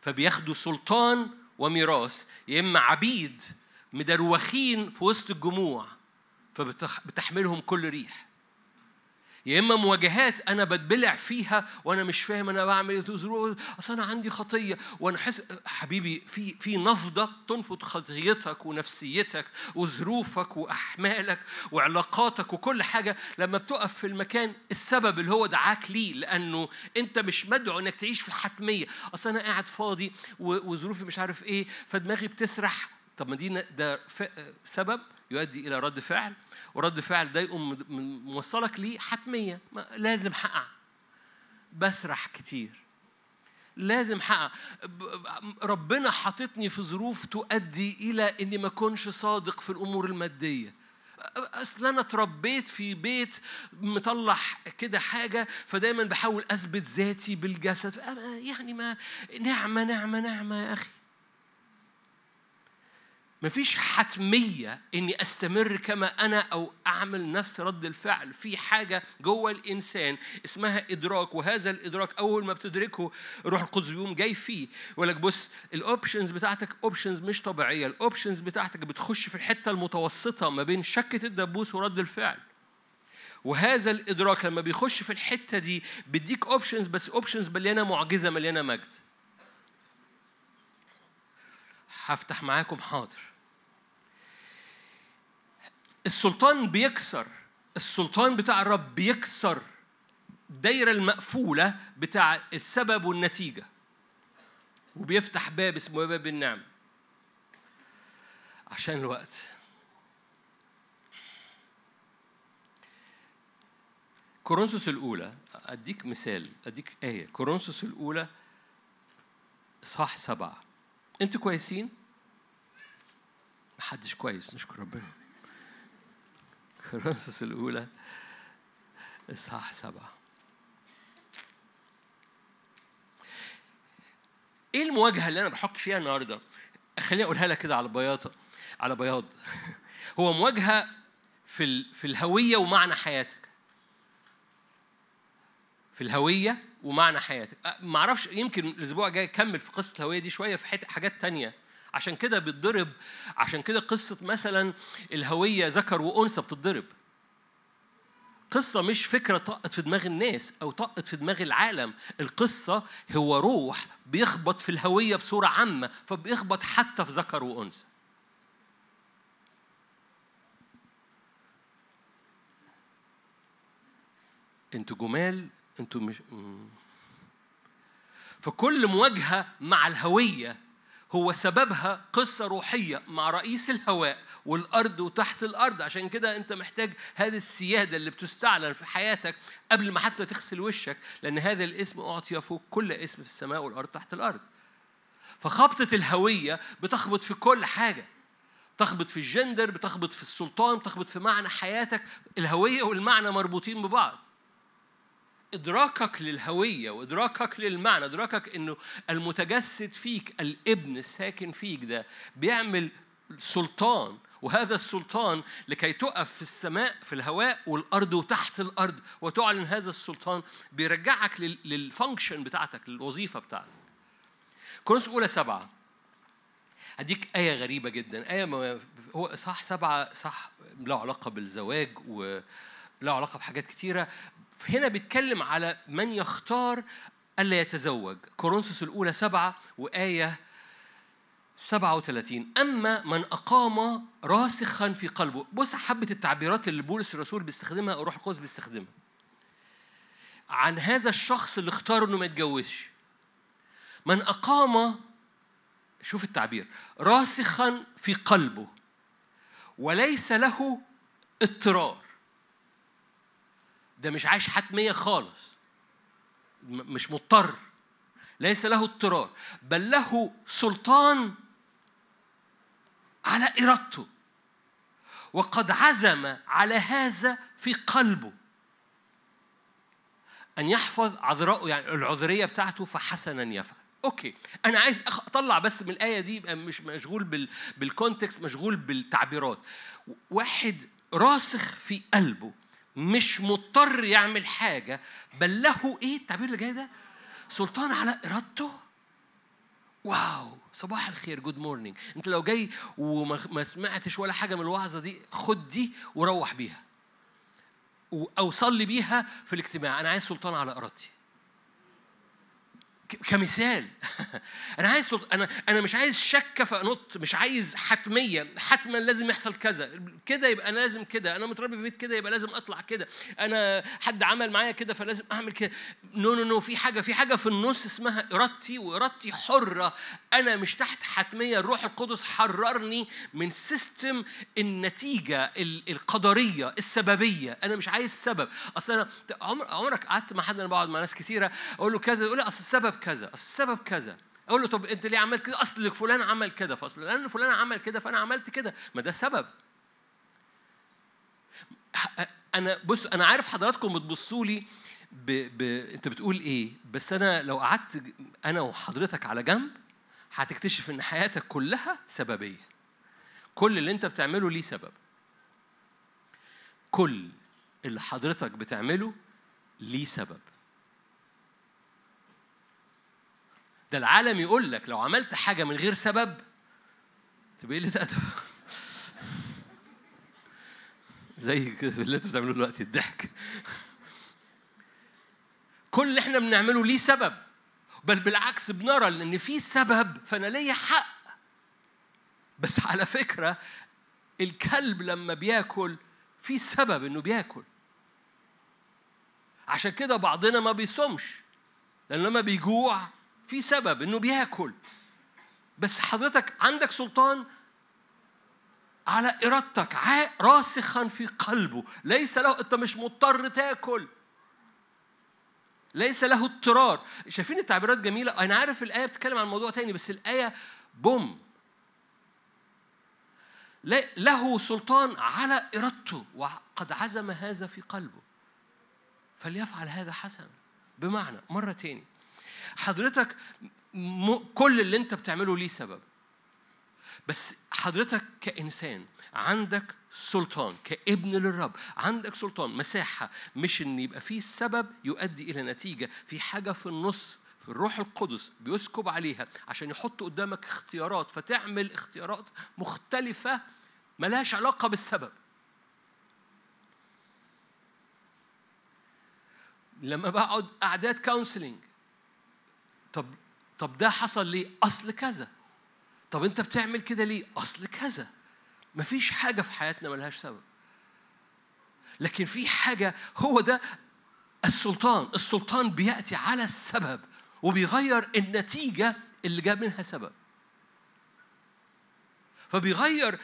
A: فبياخدوا سلطان وميراث يا إما عبيد مدروخين في وسط الجموع فبتحملهم كل ريح يا اما مواجهات انا بتبلع فيها وانا مش فاهم انا بعمل ايه اصل انا عندي خطيه وانا حس حبيبي في في نفضه تنفض خطيتك ونفسيتك وظروفك واحمالك وعلاقاتك وكل حاجه لما بتقف في المكان السبب اللي هو دعاك ليه لانه انت مش مدعو انك تعيش في حتميه اصل انا قاعد فاضي وظروفي مش عارف ايه فدماغي بتسرح طب ما دي ده سبب يؤدي إلى رد فعل ورد فعل ده يقوم موصلك ليه حتمية لازم حقق بسرح كتير لازم حقق ربنا حاططني في ظروف تؤدي إلى إني ما أكونش صادق في الأمور المادية اصل انا اتربيت في بيت مطلع كده حاجه فدايما بحاول اثبت ذاتي بالجسد يعني ما نعمه نعمه نعمه يا اخي مفيش حتمية إني أستمر كما أنا أو أعمل نفس رد الفعل في حاجة جوه الإنسان اسمها إدراك وهذا الإدراك أول ما بتدركه الروح القدس بيقوم جاي فيه يقول لك بص الأوبشنز بتاعتك أوبشنز مش طبيعية الأوبشنز بتاعتك بتخش في الحتة المتوسطة ما بين شكة الدبوس ورد الفعل وهذا الإدراك لما بيخش في الحتة دي بيديك أوبشنز بس أوبشنز مليانة معجزة مليانة مجد هفتح معاكم حاضر السلطان بيكسر السلطان بتاع الرب بيكسر الدايرة المقفولة بتاع السبب والنتيجة وبيفتح باب اسمه باب النعم عشان الوقت كورنثوس الأولى أديك مثال أديك آية كورنثوس الأولى صح سبعة أنتوا كويسين؟ محدش كويس نشكر ربنا كورنثوس الأولى إصحاح سبعة إيه المواجهة اللي أنا بحك فيها النهاردة؟ خليني أقولها لك كده على بياضة على بياض *laughs* هو مواجهة في في الهوية ومعنى حياتك في الهوية ومعنى حياتك معرفش يمكن الأسبوع الجاي أكمل في قصة الهوية دي شوية في حاجات تانية عشان كده بيتضرب عشان كده قصة مثلا الهوية ذكر وأنثى بتتضرب قصة مش فكرة طقت في دماغ الناس أو طقت في دماغ العالم القصة هو روح بيخبط في الهوية بصورة عامة فبيخبط حتى في ذكر وأنثى انتوا جمال انتوا مش فكل مواجهة مع الهوية هو سببها قصة روحية مع رئيس الهواء والأرض وتحت الأرض عشان كده أنت محتاج هذه السيادة اللي بتستعلن في حياتك قبل ما حتى تغسل وشك لأن هذا الاسم أعطي فوق كل اسم في السماء والأرض تحت الأرض فخبطة الهوية بتخبط في كل حاجة تخبط في الجندر بتخبط في السلطان بتخبط في معنى حياتك الهوية والمعنى مربوطين ببعض إدراكك للهوية وإدراكك للمعنى إدراكك إنه المتجسد فيك الابن الساكن فيك ده بيعمل سلطان وهذا السلطان لكي تقف في السماء في الهواء والارض وتحت الارض وتعلن هذا السلطان بيرجعك للفانكشن بتاعتك للوظيفه بتاعتك. كورنثوس اولى سبعه هديك آية غريبة جدا آية ما هو صح سبعة صح له علاقة بالزواج و له علاقة بحاجات كتيرة هنا بيتكلم على من يختار ألا يتزوج كورنثوس الأولى سبعة وآية 37 أما من أقام راسخا في قلبه بص حبة التعبيرات اللي بولس الرسول بيستخدمها أو روح القدس بيستخدمها عن هذا الشخص اللي اختار انه ما يتجوزش من أقام شوف التعبير راسخا في قلبه وليس له اضطرار ده مش عايش حتمية خالص مش مضطر ليس له اضطرار بل له سلطان على إرادته وقد عزم على هذا في قلبه أن يحفظ عذراءه يعني العذرية بتاعته فحسنا يفعل اوكي انا عايز اطلع بس من الايه دي مش مشغول بال... بالكونتكست مشغول بالتعبيرات واحد راسخ في قلبه مش مضطر يعمل حاجة بل له إيه التعبير اللي جاي ده؟ سلطان على إرادته واو صباح الخير جود مورنينج انت لو جاي وما سمعتش ولا حاجه من الوعظه دي خد دي وروح بيها او صلي بيها في الاجتماع انا عايز سلطان على ارادتي كمثال *laughs* انا عايز انا انا مش عايز شك فانط مش عايز حتميه حتما لازم يحصل كذا كده يبقى انا لازم كده انا متربي في بيت كده يبقى لازم اطلع كده انا حد عمل معايا كده فلازم اعمل كده نو نو نو في حاجه في حاجه في النص اسمها ارادتي وارادتي حره انا مش تحت حتميه الروح القدس حررني من سيستم النتيجه القدريه السببيه انا مش عايز سبب اصل انا عمرك قعدت مع حد انا بقعد مع ناس كثيره اقول له كذا يقول لي اصل السبب كذا السبب كذا اقول له طب انت ليه عملت كده اصل فلان عمل كده فاصل لان فلان عمل كده فانا عملت كده ما ده سبب انا بص انا عارف حضراتكم بتبصوا لي ب... ب... انت بتقول ايه بس انا لو قعدت انا وحضرتك على جنب هتكتشف ان حياتك كلها سببيه كل اللي انت بتعمله ليه سبب كل اللي حضرتك بتعمله ليه سبب ده العالم يقول لك لو عملت حاجة من غير سبب تبقى قلة أدب زي اللي انتوا بتعملوه دلوقتي الضحك كل اللي احنا بنعمله ليه سبب بل بالعكس بنرى ان في سبب فانا ليا حق بس على فكره الكلب لما بياكل في سبب انه بياكل عشان كده بعضنا ما بيصومش لان لما بيجوع في سبب انه بياكل بس حضرتك عندك سلطان على ارادتك راسخا في قلبه ليس له انت مش مضطر تاكل ليس له اضطرار شايفين التعبيرات جميله انا عارف الايه بتتكلم عن موضوع تاني بس الايه بوم له سلطان على ارادته وقد عزم هذا في قلبه فليفعل هذا حسن بمعنى مره تاني حضرتك م... كل اللي انت بتعمله ليه سبب بس حضرتك كإنسان عندك سلطان كابن للرب عندك سلطان مساحة مش إن يبقى فيه سبب يؤدي إلى نتيجة في حاجة في النص في الروح القدس بيسكب عليها عشان يحط قدامك اختيارات فتعمل اختيارات مختلفة ملهاش علاقة بالسبب لما بقعد أعداد كونسلنج طب طب ده حصل ليه؟ أصل كذا طب أنت بتعمل كده ليه؟ أصل كذا مفيش حاجة في حياتنا ملهاش سبب لكن في حاجة هو ده السلطان السلطان بيأتي على السبب وبيغير النتيجة اللي جاب منها سبب فبيغير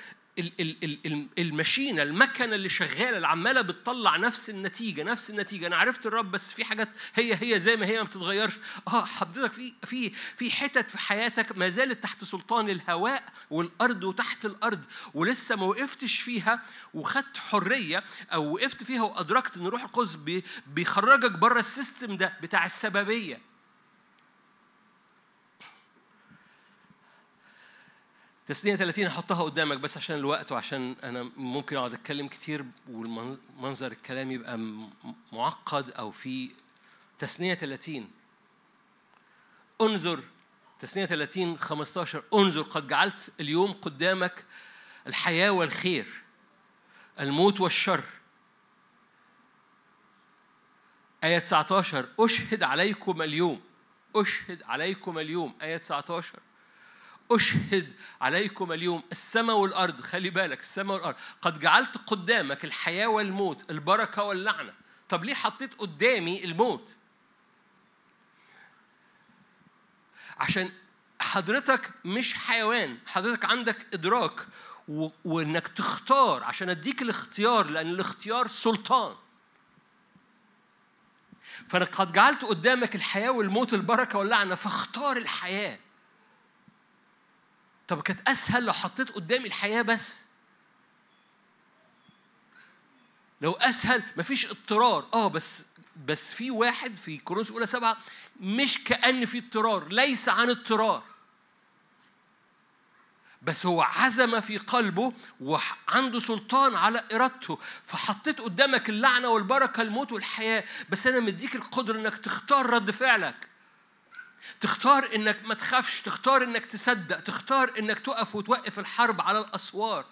A: المشينة المكنة اللي شغالة اللي عمالة بتطلع نفس النتيجة نفس النتيجة أنا عرفت الرب بس في حاجات هي هي زي ما هي ما بتتغيرش أه حضرتك في في في حتت في حياتك ما زالت تحت سلطان الهواء والأرض وتحت الأرض ولسه ما وقفتش فيها وخدت حرية أو وقفت فيها وأدركت إن روح القدس بيخرجك بره السيستم ده بتاع السببية تسنية 30 احطها قدامك بس عشان الوقت وعشان انا ممكن اقعد اتكلم كتير والمنظر الكلام يبقى معقد او في تسنية 30 انظر تسنية 30 15 انظر قد جعلت اليوم قدامك الحياة والخير الموت والشر آية 19 أشهد عليكم اليوم أشهد عليكم اليوم آية 19 أشهد عليكم اليوم السماء والأرض خلي بالك السماء والأرض قد جعلت قدامك الحياة والموت البركة واللعنة طب ليه حطيت قدامي الموت عشان حضرتك مش حيوان حضرتك عندك إدراك وإنك تختار عشان أديك الاختيار لأن الاختيار سلطان فأنا قد جعلت قدامك الحياة والموت البركة واللعنة فاختار الحياة طب كانت اسهل لو حطيت قدامي الحياه بس لو اسهل مفيش اضطرار اه بس بس في واحد في كورنثوس اولى سبعه مش كان في اضطرار ليس عن اضطرار بس هو عزم في قلبه وعنده سلطان على ارادته فحطيت قدامك اللعنه والبركه الموت والحياه بس انا مديك القدره انك تختار رد فعلك تختار انك ما تخافش تختار انك تصدق تختار انك تقف وتوقف الحرب على الاسوار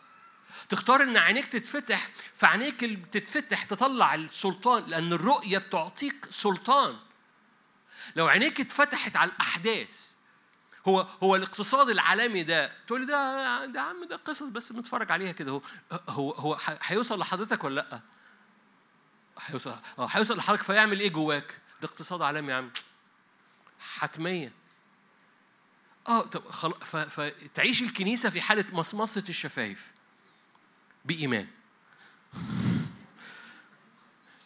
A: تختار ان عينيك تتفتح فعينيك تتفتح تطلع السلطان لان الرؤيه بتعطيك سلطان لو عينيك اتفتحت على الاحداث هو هو الاقتصاد العالمي ده تقول لي ده ده عم ده قصص بس بنتفرج عليها كده هو هو هو هيوصل لحضرتك ولا لا؟ هيوصل هيوصل لحضرتك فيعمل ايه جواك؟ ده اقتصاد عالمي يا عم حتمية اه طب ف... فتعيش الكنيسة في حالة مصمصة الشفايف بإيمان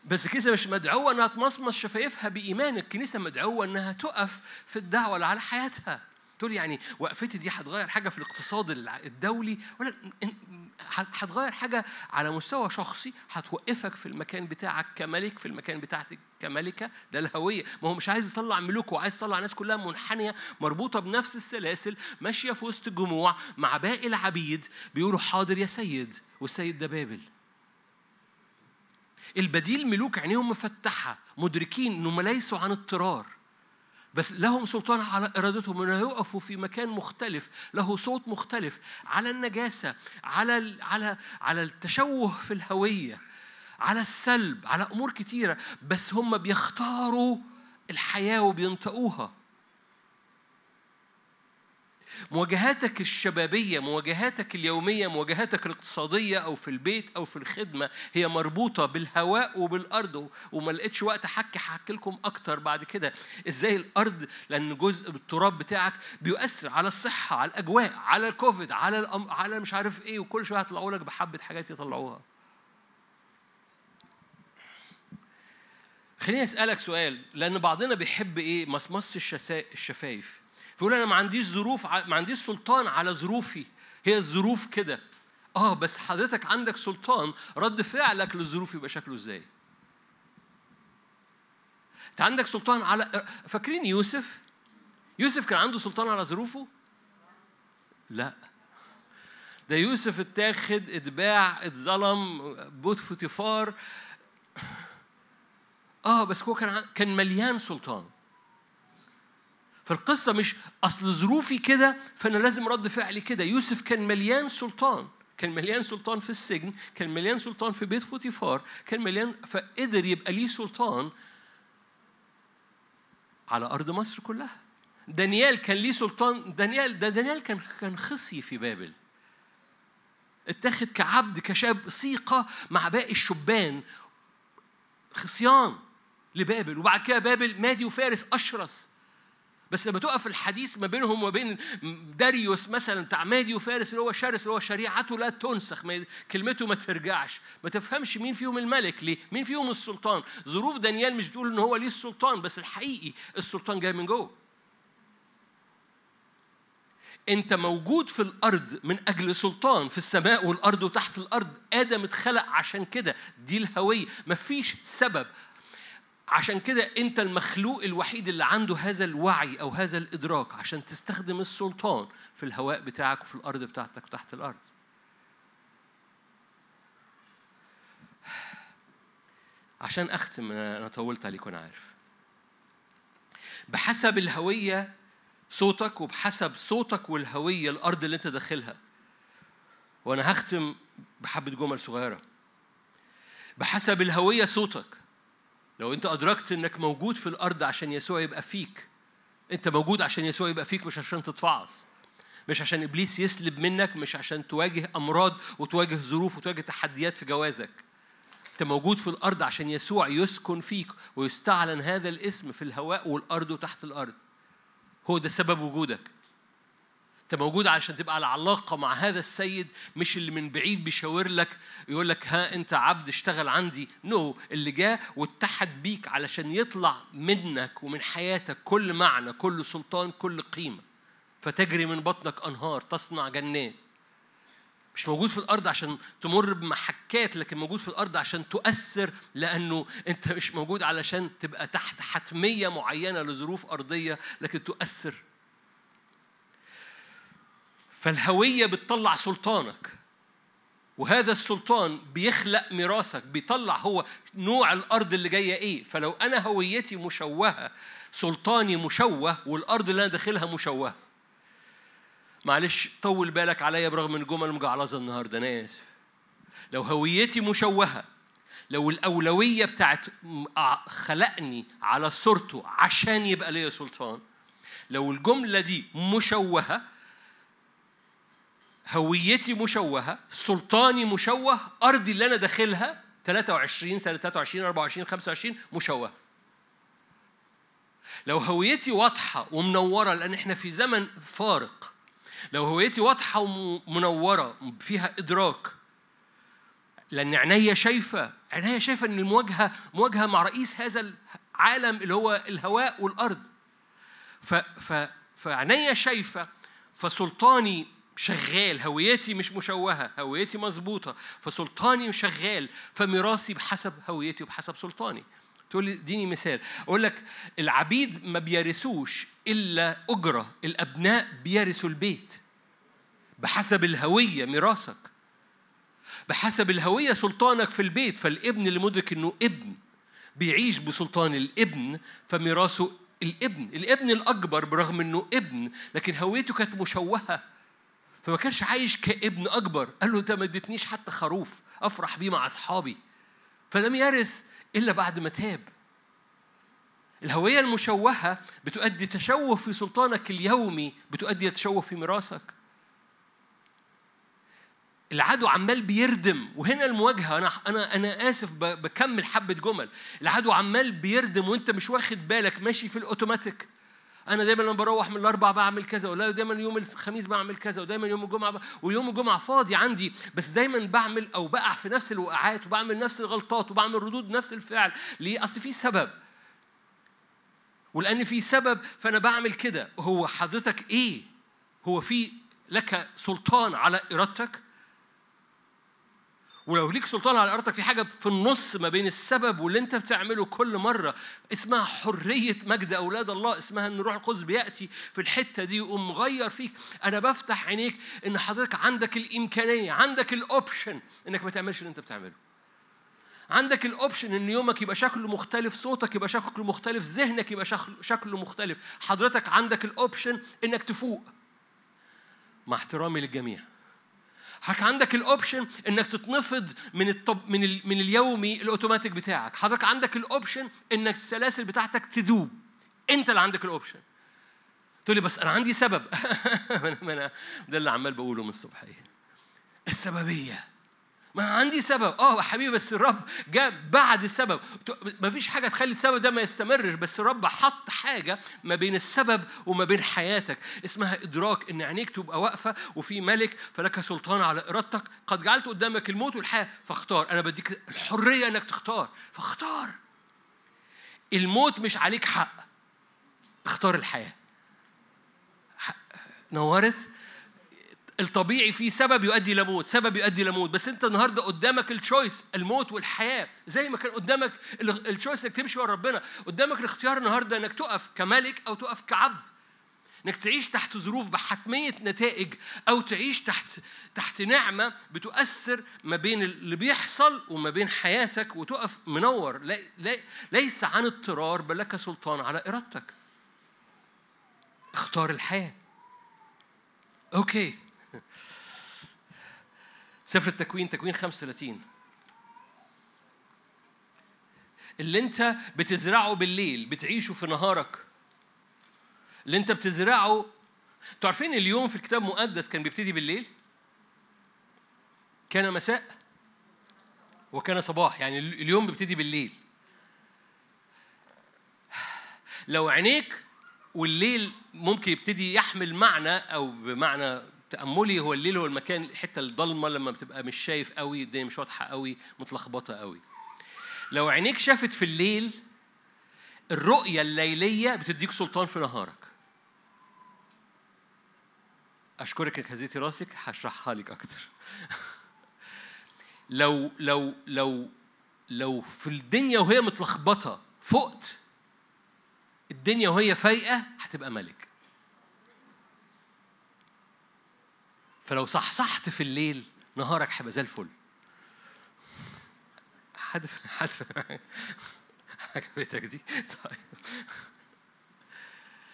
A: بس الكنيسه مش مدعوه انها تمصمص شفايفها بايمان الكنيسه مدعوه انها تقف في الدعوه على حياتها تقول يعني وقفتي دي هتغير حاجه في الاقتصاد الدولي ولا هتغير حاجه على مستوى شخصي هتوقفك في المكان بتاعك كملك في المكان بتاعتك كملكه ده الهويه ما هو مش عايز يطلع ملوكه عايز يطلع ناس كلها منحنيه مربوطه بنفس السلاسل ماشيه في وسط الجموع مع باقي العبيد بيقولوا حاضر يا سيد والسيد ده بابل البديل ملوك عينيهم مفتحه مدركين انهم ليسوا عن اضطرار بس لهم سلطان على إرادتهم أن يقفوا في مكان مختلف له صوت مختلف على النجاسة على على على التشوه في الهوية على السلب على أمور كتيرة بس هم بيختاروا الحياة وبينطقوها مواجهاتك الشبابية مواجهاتك اليومية مواجهاتك الاقتصادية أو في البيت أو في الخدمة هي مربوطة بالهواء وبالأرض وما لقيتش وقت أحكي هحكي لكم أكتر بعد كده إزاي الأرض لأن جزء التراب بتاعك بيؤثر على الصحة على الأجواء على الكوفيد على الأم... على مش عارف إيه وكل شوية هيطلعوا لك بحبة حاجات يطلعوها خليني أسألك سؤال لأن بعضنا بيحب إيه مصمص الشفايف بيقول انا ما عنديش ظروف ما عنديش سلطان على ظروفي هي الظروف كده اه بس حضرتك عندك سلطان رد فعلك للظروف يبقى شكله ازاي انت عندك سلطان على فاكرين يوسف يوسف كان عنده سلطان على ظروفه لا ده يوسف اتاخد اتباع اتظلم بوت فوتيفار اه بس هو كان كان مليان سلطان فالقصة مش أصل ظروفي كده فأنا لازم رد فعلي كده يوسف كان مليان سلطان كان مليان سلطان في السجن كان مليان سلطان في بيت فوتيفار كان مليان فقدر يبقى ليه سلطان على أرض مصر كلها دانيال كان ليه سلطان دانيال ده دانيال كان كان خصي في بابل اتاخد كعبد كشاب ثيقة مع باقي الشبان خصيان لبابل وبعد كده بابل مادي وفارس أشرس بس لما تقف الحديث ما بينهم وبين داريوس مثلا بتاع مادي وفارس اللي هو شرس اللي هو شريعته لا تنسخ كلمته ما ترجعش ما تفهمش مين فيهم الملك ليه مين فيهم السلطان ظروف دانيال مش بتقول ان هو ليه السلطان بس الحقيقي السلطان جاي من جوه انت موجود في الارض من اجل سلطان في السماء والارض وتحت الارض ادم اتخلق عشان كده دي الهويه مفيش سبب عشان كده انت المخلوق الوحيد اللي عنده هذا الوعي او هذا الادراك عشان تستخدم السلطان في الهواء بتاعك وفي الارض بتاعتك وتحت الارض عشان اختم انا طولت عليكم انا عارف بحسب الهويه صوتك وبحسب صوتك والهويه الارض اللي انت داخلها وانا هختم بحبه جمل صغيره بحسب الهويه صوتك لو انت ادركت انك موجود في الارض عشان يسوع يبقى فيك انت موجود عشان يسوع يبقى فيك مش عشان تتفعص مش عشان ابليس يسلب منك مش عشان تواجه امراض وتواجه ظروف وتواجه تحديات في جوازك انت موجود في الارض عشان يسوع يسكن فيك ويستعلن هذا الاسم في الهواء والارض وتحت الارض هو ده سبب وجودك انت موجود عشان تبقى على علاقه مع هذا السيد مش اللي من بعيد بيشاور لك يقول لك ها انت عبد اشتغل عندي نو no. اللي جاء واتحد بيك علشان يطلع منك ومن حياتك كل معنى كل سلطان كل قيمه فتجري من بطنك انهار تصنع جنات مش موجود في الارض عشان تمر بمحكات لكن موجود في الارض عشان تؤثر لانه انت مش موجود علشان تبقى تحت حتميه معينه لظروف ارضيه لكن تؤثر فالهوية بتطلع سلطانك وهذا السلطان بيخلق ميراثك بيطلع هو نوع الأرض اللي جاية إيه فلو أنا هويتي مشوهة سلطاني مشوه والأرض اللي أنا داخلها مشوهة معلش طول بالك عليا برغم ان الجمل مجعلظة النهاردة أنا آسف لو هويتي مشوهة لو الأولوية بتاعت خلقني على صورته عشان يبقى ليا سلطان لو الجملة دي مشوهة هويتي مشوهة سلطاني مشوه أرضي اللي أنا داخلها 23 سنة 23 24 25 مشوهة لو هويتي واضحة ومنورة لأن إحنا في زمن فارق لو هويتي واضحة ومنورة فيها إدراك لأن عينيا شايفة عينيا شايفة إن المواجهة مواجهة مع رئيس هذا العالم اللي هو الهواء والأرض ف ف فعينيا شايفة فسلطاني شغال هويتي مش مشوهة هويتي مظبوطة فسلطاني شغال فميراثي بحسب هويتي وبحسب سلطاني تقول لي اديني مثال اقول لك العبيد ما بيرثوش الا اجره الابناء بيرثوا البيت بحسب الهويه ميراثك بحسب الهويه سلطانك في البيت فالابن اللي مدرك انه ابن بيعيش بسلطان الابن فميراثه الابن الابن الاكبر برغم انه ابن لكن هويته كانت مشوهه فما كانش عايش كابن اكبر قال له انت ما اديتنيش حتى خروف افرح بيه مع اصحابي فلم يرث الا بعد ما تاب الهويه المشوهه بتؤدي تشوه في سلطانك اليومي بتؤدي تشوه في ميراثك العدو عمال بيردم وهنا المواجهه انا انا انا اسف بكمل حبه جمل العدو عمال بيردم وانت مش واخد بالك ماشي في الاوتوماتيك انا دايما لما بروح من الاربع بعمل كذا ولا دايما يوم الخميس بعمل كذا ودايما يوم الجمعه ب... ويوم الجمعه فاضي عندي بس دايما بعمل او بقع في نفس الوقعات وبعمل نفس الغلطات وبعمل ردود نفس الفعل ليه اصل في سبب ولان في سبب فانا بعمل كده هو حضرتك ايه هو في لك سلطان على ارادتك ولو ليك سلطان على ارضك في حاجه في النص ما بين السبب واللي انت بتعمله كل مره اسمها حريه مجد اولاد الله اسمها ان روح القدس بياتي في الحته دي ويقوم مغير فيك انا بفتح عينيك ان حضرتك عندك الامكانيه عندك الاوبشن انك ما تعملش اللي انت بتعمله عندك الاوبشن ان يومك يبقى شكله مختلف صوتك يبقى شكله مختلف ذهنك يبقى شكله مختلف حضرتك عندك الاوبشن انك تفوق مع احترامي للجميع حضرتك عندك الاوبشن انك تتنفض من الطب من, ال... من اليومي الاوتوماتيك بتاعك حضرتك عندك الاوبشن انك السلاسل بتاعتك تذوب انت اللي عندك الاوبشن تقول لي بس انا عندي سبب *laughs* ده اللي عمال بقوله من الصبح إيه؟ السببيه ما عندي سبب اه حبيبي بس الرب جاء بعد السبب ما فيش حاجه تخلي السبب ده ما يستمرش بس الرب حط حاجه ما بين السبب وما بين حياتك اسمها ادراك ان عينيك تبقى واقفه وفي ملك فلك سلطان على ارادتك قد جعلت قدامك الموت والحياه فاختار انا بديك الحريه انك تختار فاختار الموت مش عليك حق اختار الحياه نورت الطبيعي فيه سبب يؤدي لموت سبب يؤدي لموت بس انت النهارده قدامك التشويس الموت والحياه زي ما كان قدامك التشويس انك تمشي ورا ربنا قدامك الاختيار النهارده انك تقف كملك او تقف كعبد انك تعيش تحت ظروف بحتميه نتائج او تعيش تحت تحت نعمه بتؤثر ما بين اللي بيحصل وما بين حياتك وتقف منور ليس عن اضطرار بل لك سلطان على ارادتك اختار الحياه اوكي سفر التكوين تكوين 35 اللي انت بتزرعه بالليل بتعيشه في نهارك اللي انت بتزرعه انتوا عارفين اليوم في الكتاب المقدس كان بيبتدي بالليل كان مساء وكان صباح يعني اليوم بيبتدي بالليل لو عينيك والليل ممكن يبتدي يحمل معنى او بمعنى تأملي هو الليل هو المكان الحتة الضلمة لما بتبقى مش شايف قوي الدنيا مش واضحة قوي متلخبطة قوي لو عينيك شافت في الليل الرؤية الليلية بتديك سلطان في نهارك أشكرك إنك هزيتي راسك هشرحها لك أكتر *laughs* لو لو لو لو في الدنيا وهي متلخبطة فقت الدنيا وهي فايقة هتبقى ملك فلو صحصحت في الليل نهارك هيبقى زي الفل حد حد عجبتك دي طيب.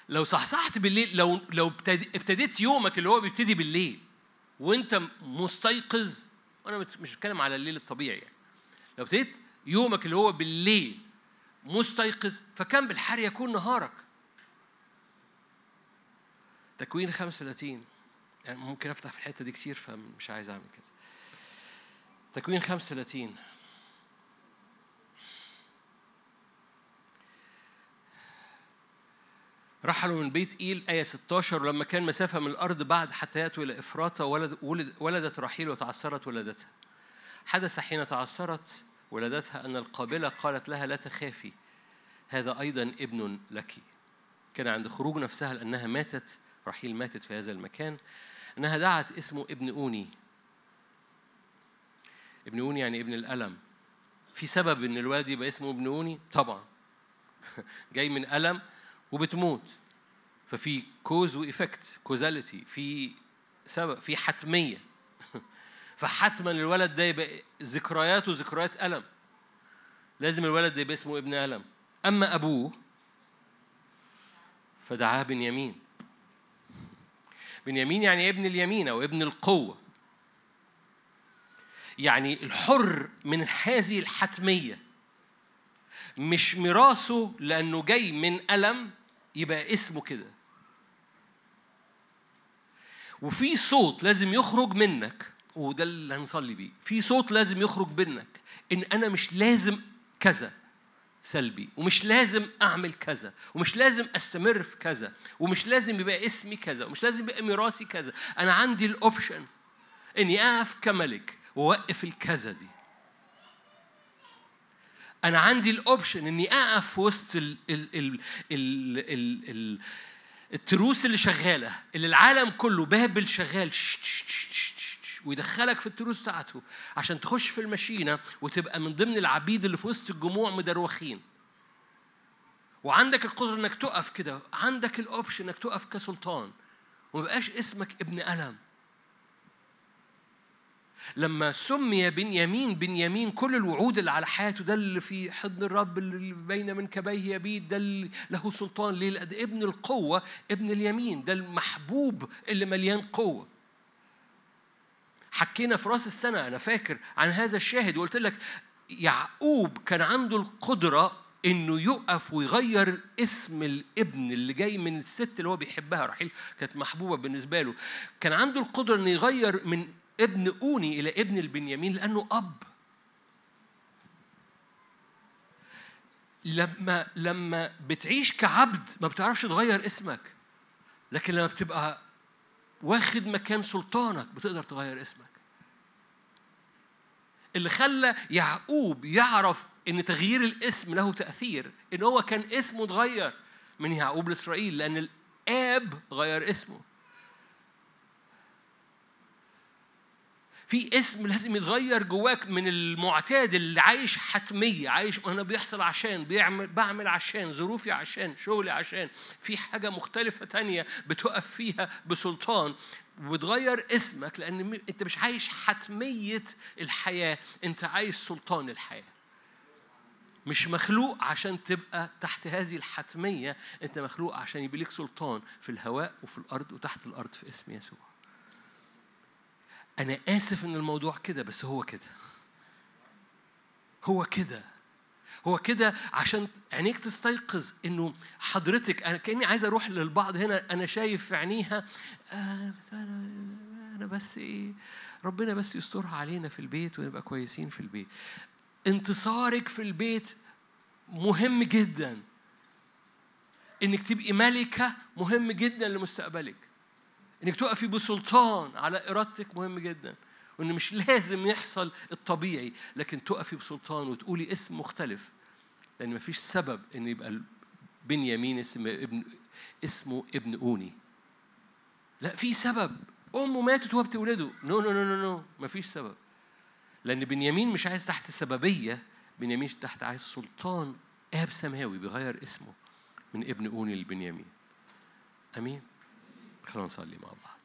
A: لو صحصحت بالليل لو لو ابتديت يومك اللي هو بيبتدي بالليل وانت مستيقظ وانا مش بتكلم على الليل الطبيعي يعني لو ابتديت يومك اللي هو بالليل مستيقظ فكم بالحر يكون نهارك تكوين 35 يعني ممكن افتح في الحته دي كتير فمش عايز اعمل كده تكوين 35 رحلوا من بيت إيل آية 16 ولما كان مسافة من الأرض بعد حتى يأتوا إلى إفراطة ولد ولدت راحيل وتعثرت ولادتها حدث حين تعثرت ولادتها أن القابلة قالت لها لا تخافي هذا أيضا ابن لك كان عند خروج نفسها لأنها ماتت رحيل ماتت في هذا المكان انها دعت اسمه ابن أوني ابن أوني يعني ابن الألم في سبب إن الوادي يبقى اسمه ابن أوني طبعا *laughs* جاي من ألم وبتموت ففي كوز وإفكت كوزاليتي في سبب في حتمية *laughs* فحتما الولد ده يبقى ذكرياته ذكريات ألم لازم الولد ده يبقى اسمه ابن ألم أما أبوه فدعاه بنيامين بنيامين يعني ابن اليمين أو ابن القوة يعني الحر من هذه الحتمية مش ميراثه لأنه جاي من ألم يبقى اسمه كده وفي صوت لازم يخرج منك وده اللي هنصلي بيه في صوت لازم يخرج منك ان انا مش لازم كذا سلبي ومش لازم اعمل كذا ومش لازم استمر في كذا ومش لازم يبقى اسمي كذا ومش لازم يبقى ميراثي كذا انا عندي الاوبشن اني اقف كملك واوقف الكذا دي انا عندي الاوبشن اني اقف في وسط ال ال ال ال ال ال التروس اللي شغاله اللي العالم كله بابل شغال شت شت شت ويدخلك في التروس بتاعته عشان تخش في المشينة وتبقى من ضمن العبيد اللي في وسط الجموع مدروخين وعندك القدرة انك تقف كده عندك الاوبشن انك تقف كسلطان ومبقاش اسمك ابن ألم لما سمي بنيامين بنيامين كل الوعود اللي على حياته ده اللي في حضن الرب اللي بين منكبيه يبيد ده اللي له سلطان ليه ابن القوة ابن اليمين ده المحبوب اللي مليان قوة حكينا في راس السنة أنا فاكر عن هذا الشاهد وقلت لك يعقوب كان عنده القدرة إنه يقف ويغير اسم الابن اللي جاي من الست اللي هو بيحبها رحيل كانت محبوبة بالنسبة له كان عنده القدرة إنه يغير من ابن أوني إلى ابن البنيامين لأنه أب لما لما بتعيش كعبد ما بتعرفش تغير اسمك لكن لما بتبقى واخد مكان سلطانك بتقدر تغير اسمك اللي خلى يعقوب يعرف ان تغيير الاسم له تاثير ان هو كان اسمه اتغير من يعقوب لاسرائيل لان الاب غير اسمه في اسم لازم يتغير جواك من المعتاد اللي عايش حتمية عايش أنا بيحصل عشان بيعمل بعمل عشان ظروفي عشان شغلي عشان في حاجة مختلفة تانية بتقف فيها بسلطان وتغير اسمك لأن أنت مش عايش حتمية الحياة أنت عايش سلطان الحياة مش مخلوق عشان تبقى تحت هذه الحتمية أنت مخلوق عشان يبقى لك سلطان في الهواء وفي الأرض وتحت الأرض في اسم يسوع أنا آسف إن الموضوع كده بس هو كده هو كده هو كده عشان عينيك تستيقظ انه حضرتك انا كاني عايز اروح للبعض هنا انا شايف في عينيها آه، انا بس ايه ربنا بس يسترها علينا في البيت ونبقى كويسين في البيت انتصارك في البيت مهم جدا انك تبقي ملكه مهم جدا لمستقبلك انك تقفي بسلطان على ارادتك مهم جدا وان مش لازم يحصل الطبيعي لكن تقفي بسلطان وتقولي اسم مختلف لان مفيش سبب ان يبقى بنيامين اسم ابن اسمه ابن اوني لا في سبب امه ماتت وهو بتولده نو نو نو نو نو مفيش سبب لان بنيامين مش عايز تحت سببيه بنيامين تحت عايز سلطان اب سماوي بيغير اسمه من ابن اوني لبنيامين امين خلونا نصلي مع بعض